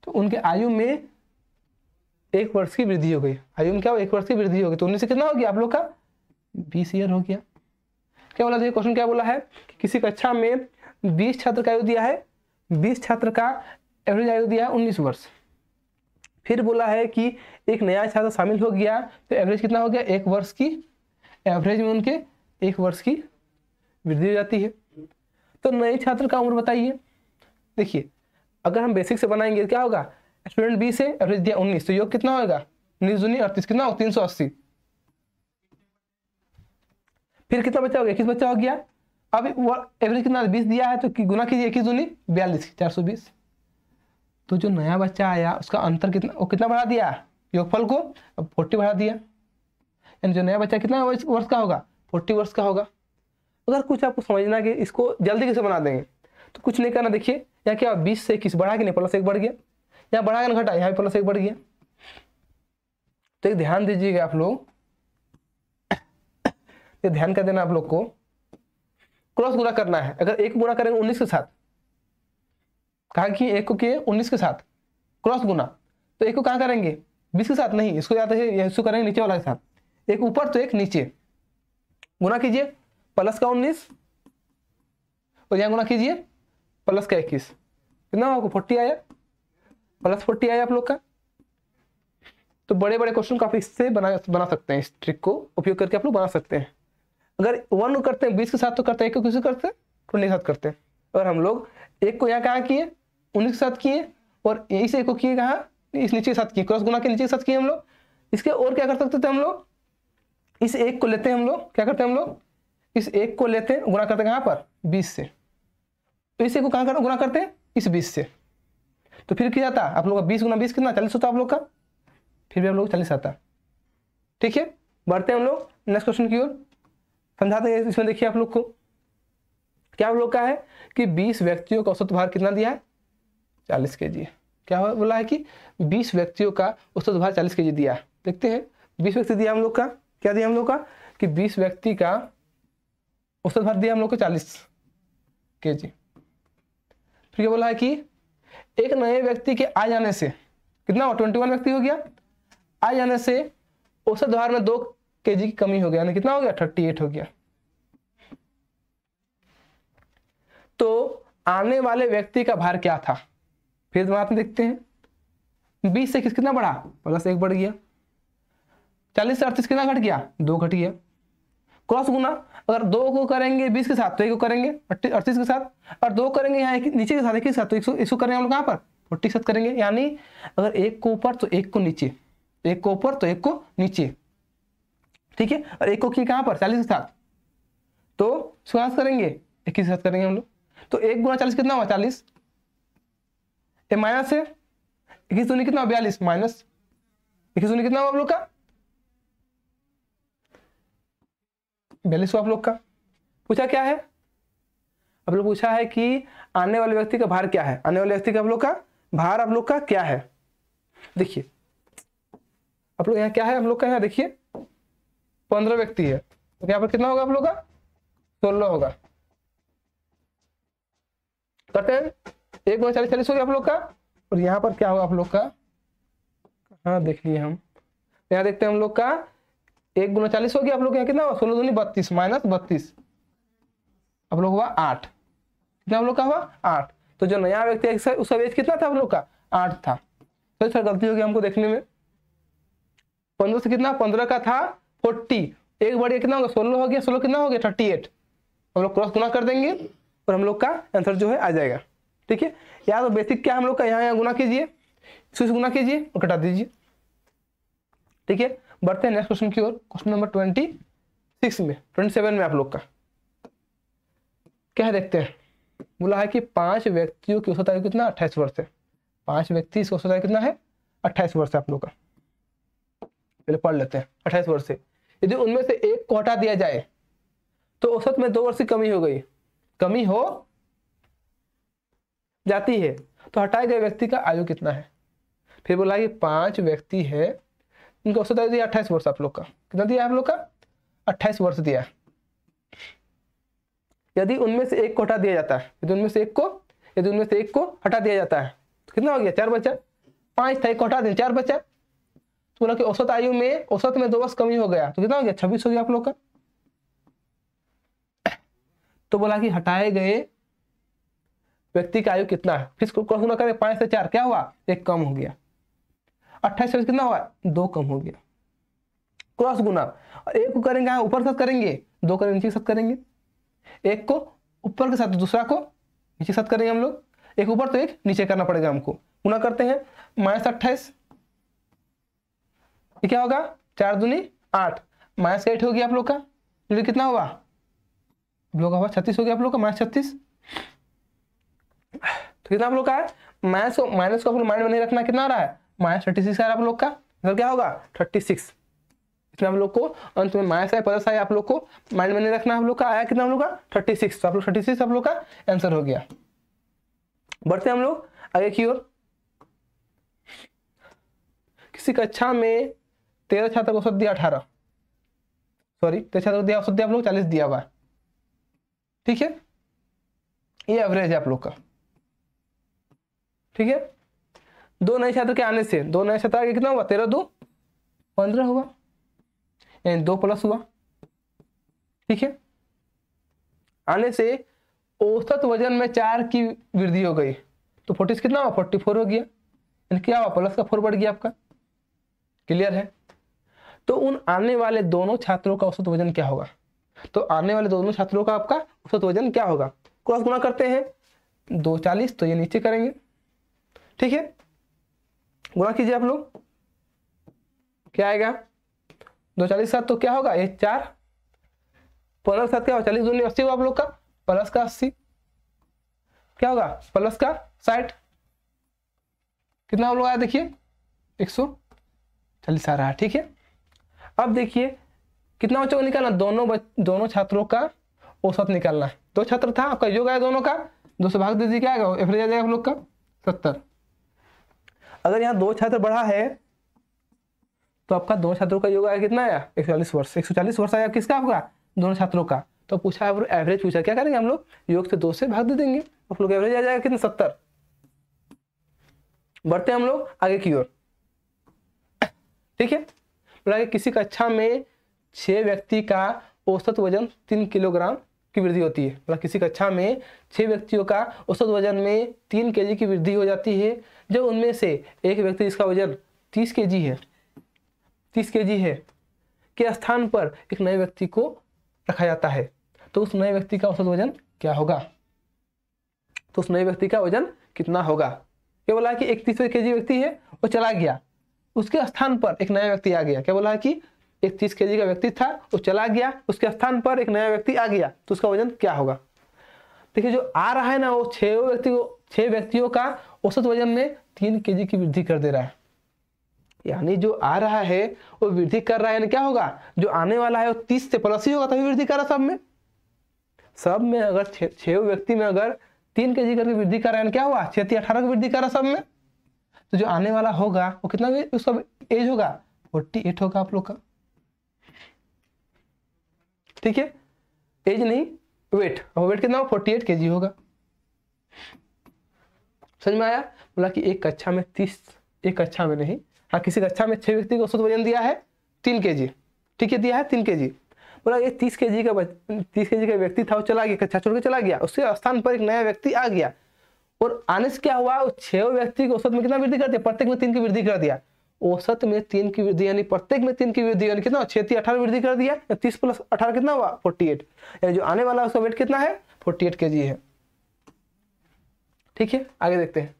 तो उनके आयु में एक वर्ष की वृद्धि हो गई आयु में क्या हो एक वर्ष की वृद्धि हो गई तो उन्नीस से कितना हो गया आप लोग का बीस ईयर हो गया क्या बोला था क्वेश्चन क्या बोला है कि किसी कक्षा में बीस छात्र का आयु दिया है बीस छात्र का एवरेज आयु दिया है उन्नीस वर्ष फिर बोला है कि एक नया छात्र शामिल हो गया तो एवरेज कितना हो गया एक वर्ष की एवरेज में उनके एक वर्ष की वृद्धि हो जाती है तो नए छात्र का उम्र बताइए देखिए अगर हम बेसिक से बनाएंगे तो क्या होगा स्टूडेंट बी से एवरेज दिया उन्नीस तो योग कितना होगा उन्नीस दूनी अड़तीस कितना होगा तीन सौ अस्सी फिर कितना बच्चा हो गया इक्कीस बच्चा हो गया अब वो एवरेज कितना बीस दिया है तो कि गुना कीजिए इक्कीस दूनी बयालीस चार सौ बीस तो जो नया बच्चा आया उसका अंतर कितना वो कितना बढ़ा दिया योगफल को अब फोर्टी बढ़ा दिया यानी जो नया बच्चा कितना वर्ष का होगा फोर्टी वर्ष का होगा अगर कुछ आपको समझना कि इसको जल्दी कैसे बना देंगे तो कुछ नहीं करना देखिए यहाँ क्या बीस से इक्कीस बढ़ा के नहीं प्लस एक बढ़ गया यहाँ बढ़ा के घटा यहाँ भी प्लस एक बढ़ गया तो एक ध्यान दीजिएगा आप लोग ये ध्यान कर देना आप लोग को क्रॉस गुणा करना है अगर एक गुणा करेंगे उन्नीस के साथ कहा कि एक को किए उन्नीस के साथ क्रॉस गुना तो एक को कहाँ करेंगे बीस के साथ नहीं इसको याद है इसको करेंगे नीचे वाला के साथ एक ऊपर तो एक नीचे गुना कीजिए प्लस का उन्नीस और यहाँ गुना कीजिए प्लस का इक्कीस कितना आपको फोर्टी आया प्लस फोर्टी आया आप लोग का तो बड़े बड़े क्वेश्चन काफी इससे बना बना सकते हैं इस ट्रिक को उपयोग करके आप लोग बना सकते हैं अगर वन करते हैं बीस के साथ तो करते हैं एक को किसी करते हैं ट्वेंटी के साथ करते हैं अगर हम लोग एक को यहाँ कहाँ किए उन्नीस के साथ किए और इस एक को किए कहाँ इस नीचे के साथ किए क्रॉस गुना के नीचे के साथ किए हम लोग इसके और क्या कर सकते थे हम लोग इस एक को लेते हैं हम लोग क्या करते हैं हम लोग इस एक को लेते हैं गुना करते हैं कहाँ पर बीस से तो इसे को कहाँ करो गुना करते हैं इस बीस से तो फिर क्या जाता आप लोग का बीस गुना बीस कितना चालीस होता आप लोग का फिर भी आप लोग चालीस आता ठीक है बढ़ते हैं हम लोग नेक्स्ट क्वेश्चन की ओर समझाते हैं इसमें देखिए आप लोग को क्या आप लोग का है कि बीस व्यक्तियों का औसत भार कितना दिया है चालीस के जी क्या बोला है कि बीस व्यक्तियों का औसत भार चालीस के जी दिया देखते हैं बीस व्यक्ति दिया हम लोग का क्या दिया हम लोग का कि बीस व्यक्ति का औसत भार दिया हम लोग को चालीस के जी फिर क्या बोला है कि एक नए व्यक्ति के आ जाने से कितना ट्वेंटी वन व्यक्ति हो गया आ जाने से औसत दोहर में दो के की कमी हो गया यानी कितना हो गया थर्टी एट हो गया तो आने वाले व्यक्ति का भार क्या था फिर दिमाग देखते हैं बीस से किस कितना बढ़ा प्लस एक बढ़ गया चालीस से अड़तीस कितना घट गया दो घट गया क्रॉस गुना अगर दो को करेंगे बीस के साथ तो एक को करेंगे अड़तीस के साथ और दो करेंगे यहाँ नीचे के साथ एक के साथ तो इसको करेंगे हम लोग कहाँ पर फोर्टी के साथ करेंगे यानी अगर एक को ऊपर तो एक को नीचे तो एक को ऊपर तो एक को नीचे ठीक है और एक को की कहाँ पर चालीस के साथ तो सुहास करेंगे इक्कीस के साथ करेंगे हम लोग तो एक गुना चालीस कितना हुआ चालीस ये माइनस है इक्कीस दूनी कितना हुआ बयालीस माइनस इक्कीस दूनी कितना हुआ आप लोग का बैलेंस हुआ आप लोग का पूछा क्या है आप लोग पूछा है कि आने वाले व्यक्ति का भार क्या है आने वाले व्यक्ति का आप लोग का भार आप लोग का क्या है देखिए आप लोग यहाँ क्या है आप लोग का यहाँ देखिए पंद्रह व्यक्ति है तो यहाँ पर कितना होगा आप लोग का सोलह होगा कटे एक गुना चालीस चालीस होगी आप लोग का और यहाँ पर क्या होगा आप लोग का हाँ देख लिए हम यहाँ देखते हैं हम लोग का एक गुना चालीस हो गया आप लोग यहाँ कितना सोलह दूनी बत्तीस माइनस बत्तीस आप लोग हुआ आठ कितना आप लोग का हुआ आठ तो जो नया व्यक्ति है उसका वेज कितना था आप लोग का आठ था तो सर गलती हो गई हमको देखने में पंद्रह से कितना पंद्रह का था फोर्टी एक बढ़िया कितना होगा सोलह हो गया सोलह कितना हो गया थर्टी एट हम लोग क्रॉस गुना कर देंगे और हम लोग का आंसर जो है आ जाएगा ठीक है यार तो बेसिक क्या हम लोग का यहाँ यहाँ गुना कीजिए इसे गुना कीजिए और कटा दीजिए ठीक है बढ़ते हैं नेक्स्ट क्वेश्चन की ओर क्वेश्चन नंबर ट्वेंटी सिक्स में ट्वेंटी सेवन में आप लोग का क्या देखते हैं बोला है कि पांच व्यक्तियों की औसत आयु कितना अट्ठाईस वर्ष है पांच व्यक्ति की औसत आयु कितना है अट्ठाईस वर्ष है आप लोग का पहले पढ़ लेते हैं अट्ठाईस वर्ष से यदि उनमें से एक को हटा दिया जाए तो औसत में दो वर्ष की कमी हो गई कमी हो जाती है तो हटाए गए व्यक्ति का आयु कितना है फिर बोला कि पांच व्यक्ति है इनको औसत दिया अट्ठाईस वर्ष आप लोग का कितना दिया आप लोग का अट्ठाईस वर्ष दिया यदि उनमें से एक को हटा दिया जाता है यदि उनमें से एक को यदि उनमें से एक को हटा दिया जाता है तो कितना हो गया चार बच्चा पांच था एक को हटा दिया चार बच्चा तो बोला कि औसत आयु में औसत में दो वर्ष कमी हो गया तो कितना हो गया छब्बीस हो गया आप लोग का तो बोला कि हटाए गए व्यक्ति का आयु कितना है फिर क्वेश्चन करें पांच से चार क्या हुआ एक कम हो गया अट्ठाईस कितना हुआ दो कम हो गया क्रॉस गुना और एक को करेंगे ऊपर के साथ करेंगे दो करेंगे नीचे के साथ करेंगे एक को ऊपर के साथ दूसरा को नीचे के साथ करेंगे हम लोग एक ऊपर तो एक नीचे करना पड़ेगा हमको गुना करते हैं माइनस अट्ठाईस ये क्या होगा चार दूनी आठ माइनस एट हो गया आप लोग का ये कितना हुआ आप लोग का हुआ छत्तीस हो गया आप लोग का माइनस छत्तीस तो कितना आप लोग का है माइनस को माइनस को आप लोग माइंड में नहीं रखना कितना आ रहा है माइनस थर्टी सिक्स आप लोग का आंसर क्या होगा थर्टी सिक्स इसमें आप लोग को अंत में माइनस आए प्लस आए आप लोग को माइंड में नहीं रखना आप लोग का आया कितना हम लोग का थर्टी सिक्स आप लोग थर्टी सिक्स आप लोग का तो आंसर हो गया बढ़ते हम लोग आगे की ओर किसी कक्षा में तेरह छात्र को औसत दिया अठारह सॉरी तेरह छात्र को दिया औसत दिया आप लोग चालीस दिया हुआ ठीक है ये एवरेज है आप लोग का ठीक है दो नए छात्र के आने से दो नए छात्र आगे कितना हुआ तेरह दो पंद्रह हुआ यानी दो प्लस हुआ ठीक है आने से औसत वजन में चार की वृद्धि हो गई तो फोर्टी कितना हुआ फोर्टी फोर हो गया यानी क्या हुआ प्लस का फोर बढ़ गया आपका क्लियर है तो उन आने वाले दोनों छात्रों का औसत वजन क्या होगा तो आने वाले दोनों छात्रों का आपका औसत वजन क्या होगा क्रॉस गुणा करते हैं दो चालीस तो ये नीचे करेंगे ठीक है गुणा कीजिए आप लोग क्या आएगा दो चालीस सात तो क्या होगा ये चार प्लस सात क्या होगा चालीस दूनी अस्सी आप लोग का प्लस का अस्सी क्या होगा प्लस का साठ कितना आप लोग आया देखिए एक सौ चालीस आ रहा है ठीक है अब देखिए कितना बच्चों को निकालना दोनों बच, दोनों छात्रों का औसत निकालना है दो छात्र था आपका योग आया दोनों का दो सौ भाग दीजिए क्या आएगा एवरेज आ जाएगा आप लोग का सत्तर अगर यहाँ दो छात्र बढ़ा है तो आपका दोनों छात्रों का योग आया कितना आया एक वर्ष एक वर्ष आया किसका आपका दोनों छात्रों का तो पूछा आप एवरेज पूछा क्या करेंगे हम लोग योग से दो से भाग दे देंगे आप लोग एवरेज आ जाएगा कितना सत्तर बढ़ते हम लोग आगे की ओर ठीक है बोला कि किसी कक्षा में छह व्यक्ति का औसत वजन तीन किलोग्राम की वृद्धि होती है मतलब किसी कक्षा में छह व्यक्तियों का औसत वजन में तीन के की वृद्धि हो जाती है जब उनमें से एक व्यक्ति जिसका वजन तीस के है तीस के है के स्थान पर एक नए व्यक्ति को रखा जाता है तो उस नए व्यक्ति का औसत वजन क्या होगा तो उस नए व्यक्ति का वजन कितना होगा ये बोला कि इकतीस के व्यक्ति है वो चला गया उसके स्थान पर एक नया व्यक्ति आ गया क्या बोला कि इकतीस के जी का व्यक्ति था वो चला गया उसके स्थान पर एक नया व्यक्ति आ गया तो उसका वजन क्या होगा देखिए जो आ रहा है ना वो छो व्यक्ति छह व्यक्तियों का औसत वजन में तीन के की वृद्धि कर दे रहा है यानी जो आ रहा है वो वृद्धि कर रहा है यानी क्या होगा जो आने वाला है वो तीस से प्लस ही होगा तभी वृद्धि कर रहा सब में सब में अगर छे व्यक्ति में अगर तीन के जी करके वृद्धि कर रहा है क्या हुआ छेती अठारह की वृद्धि कर रहा सब में तो जो आने वाला होगा वो कितना सब एज होगा फोर्टी एट होगा आप लोग का ठीक है एज नहीं वेट और वेट कितना फोर्टी एट के जी होगा समझ में आया बोला कि एक कक्षा में तीस एक कक्षा में नहीं हाँ किसी कक्षा में छह व्यक्ति को शुद्ध वजन दिया है तीन के जी ठीक है दिया है तीन के जी बोला ये तीस के जी का तीस के जी का व्यक्ति था वो चला गया कक्षा छोड़ चला गया उसके स्थान पर एक नया व्यक्ति आ गया और आने से क्या हुआ छह व्यक्ति को औसत में कितना वृद्धि कर दिया प्रत्येक में तीन की वृद्धि कर दिया औसत में तीन की वृद्धि यानी प्रत्येक में तीन की वृद्धि यानी कितना छह तीन अठारह वृद्धि कर दिया तीस प्लस अठारह कितना हुआ फोर्टी एट यानी जो आने वाला उसका वेट कितना है फोर्टी एट के जी है ठीक है आगे देखते हैं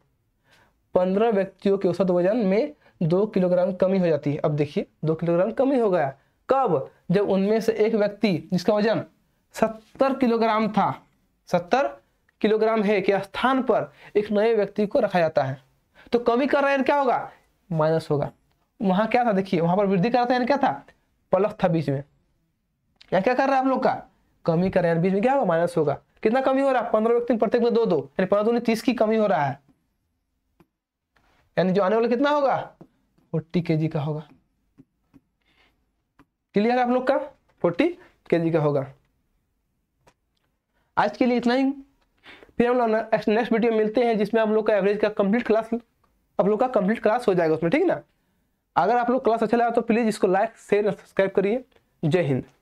पंद्रह व्यक्तियों के औसत वजन में दो किलोग्राम कमी हो जाती है अब देखिए दो किलोग्राम कमी हो गया कब जब उनमें से एक व्यक्ति जिसका वजन सत्तर किलोग्राम था सत्तर किलोग्राम है के स्थान पर एक नए व्यक्ति को रखा जाता है तो कमी कर रहे हैं क्या होगा माइनस होगा वहां क्या था देखिए वहां पर वृद्धि कराते हैं क्या था प्लस था बीच में यहाँ क्या कर रहा है आप लोग का कमी कर रहे हैं बीच में क्या होगा माइनस होगा कितना कमी हो रहा है पंद्रह व्यक्ति प्रत्येक में दो दो यानी पंद्रह दूनी तीस की कमी हो रहा है यानी जो आने वाला कितना होगा फोर्टी के का होगा क्लियर आप लोग का फोर्टी के का होगा आज के लिए इतना ही फिर हम लोग नेक्स्ट वीडियो मिलते हैं जिसमें आप लोग का एवरेज का कंप्लीट क्लास आप लोग का कंप्लीट क्लास हो जाएगा उसमें ठीक है ना अगर आप लोग क्लास अच्छा लगा तो प्लीज़ इसको लाइक शेयर सब्सक्राइब करिए जय हिंद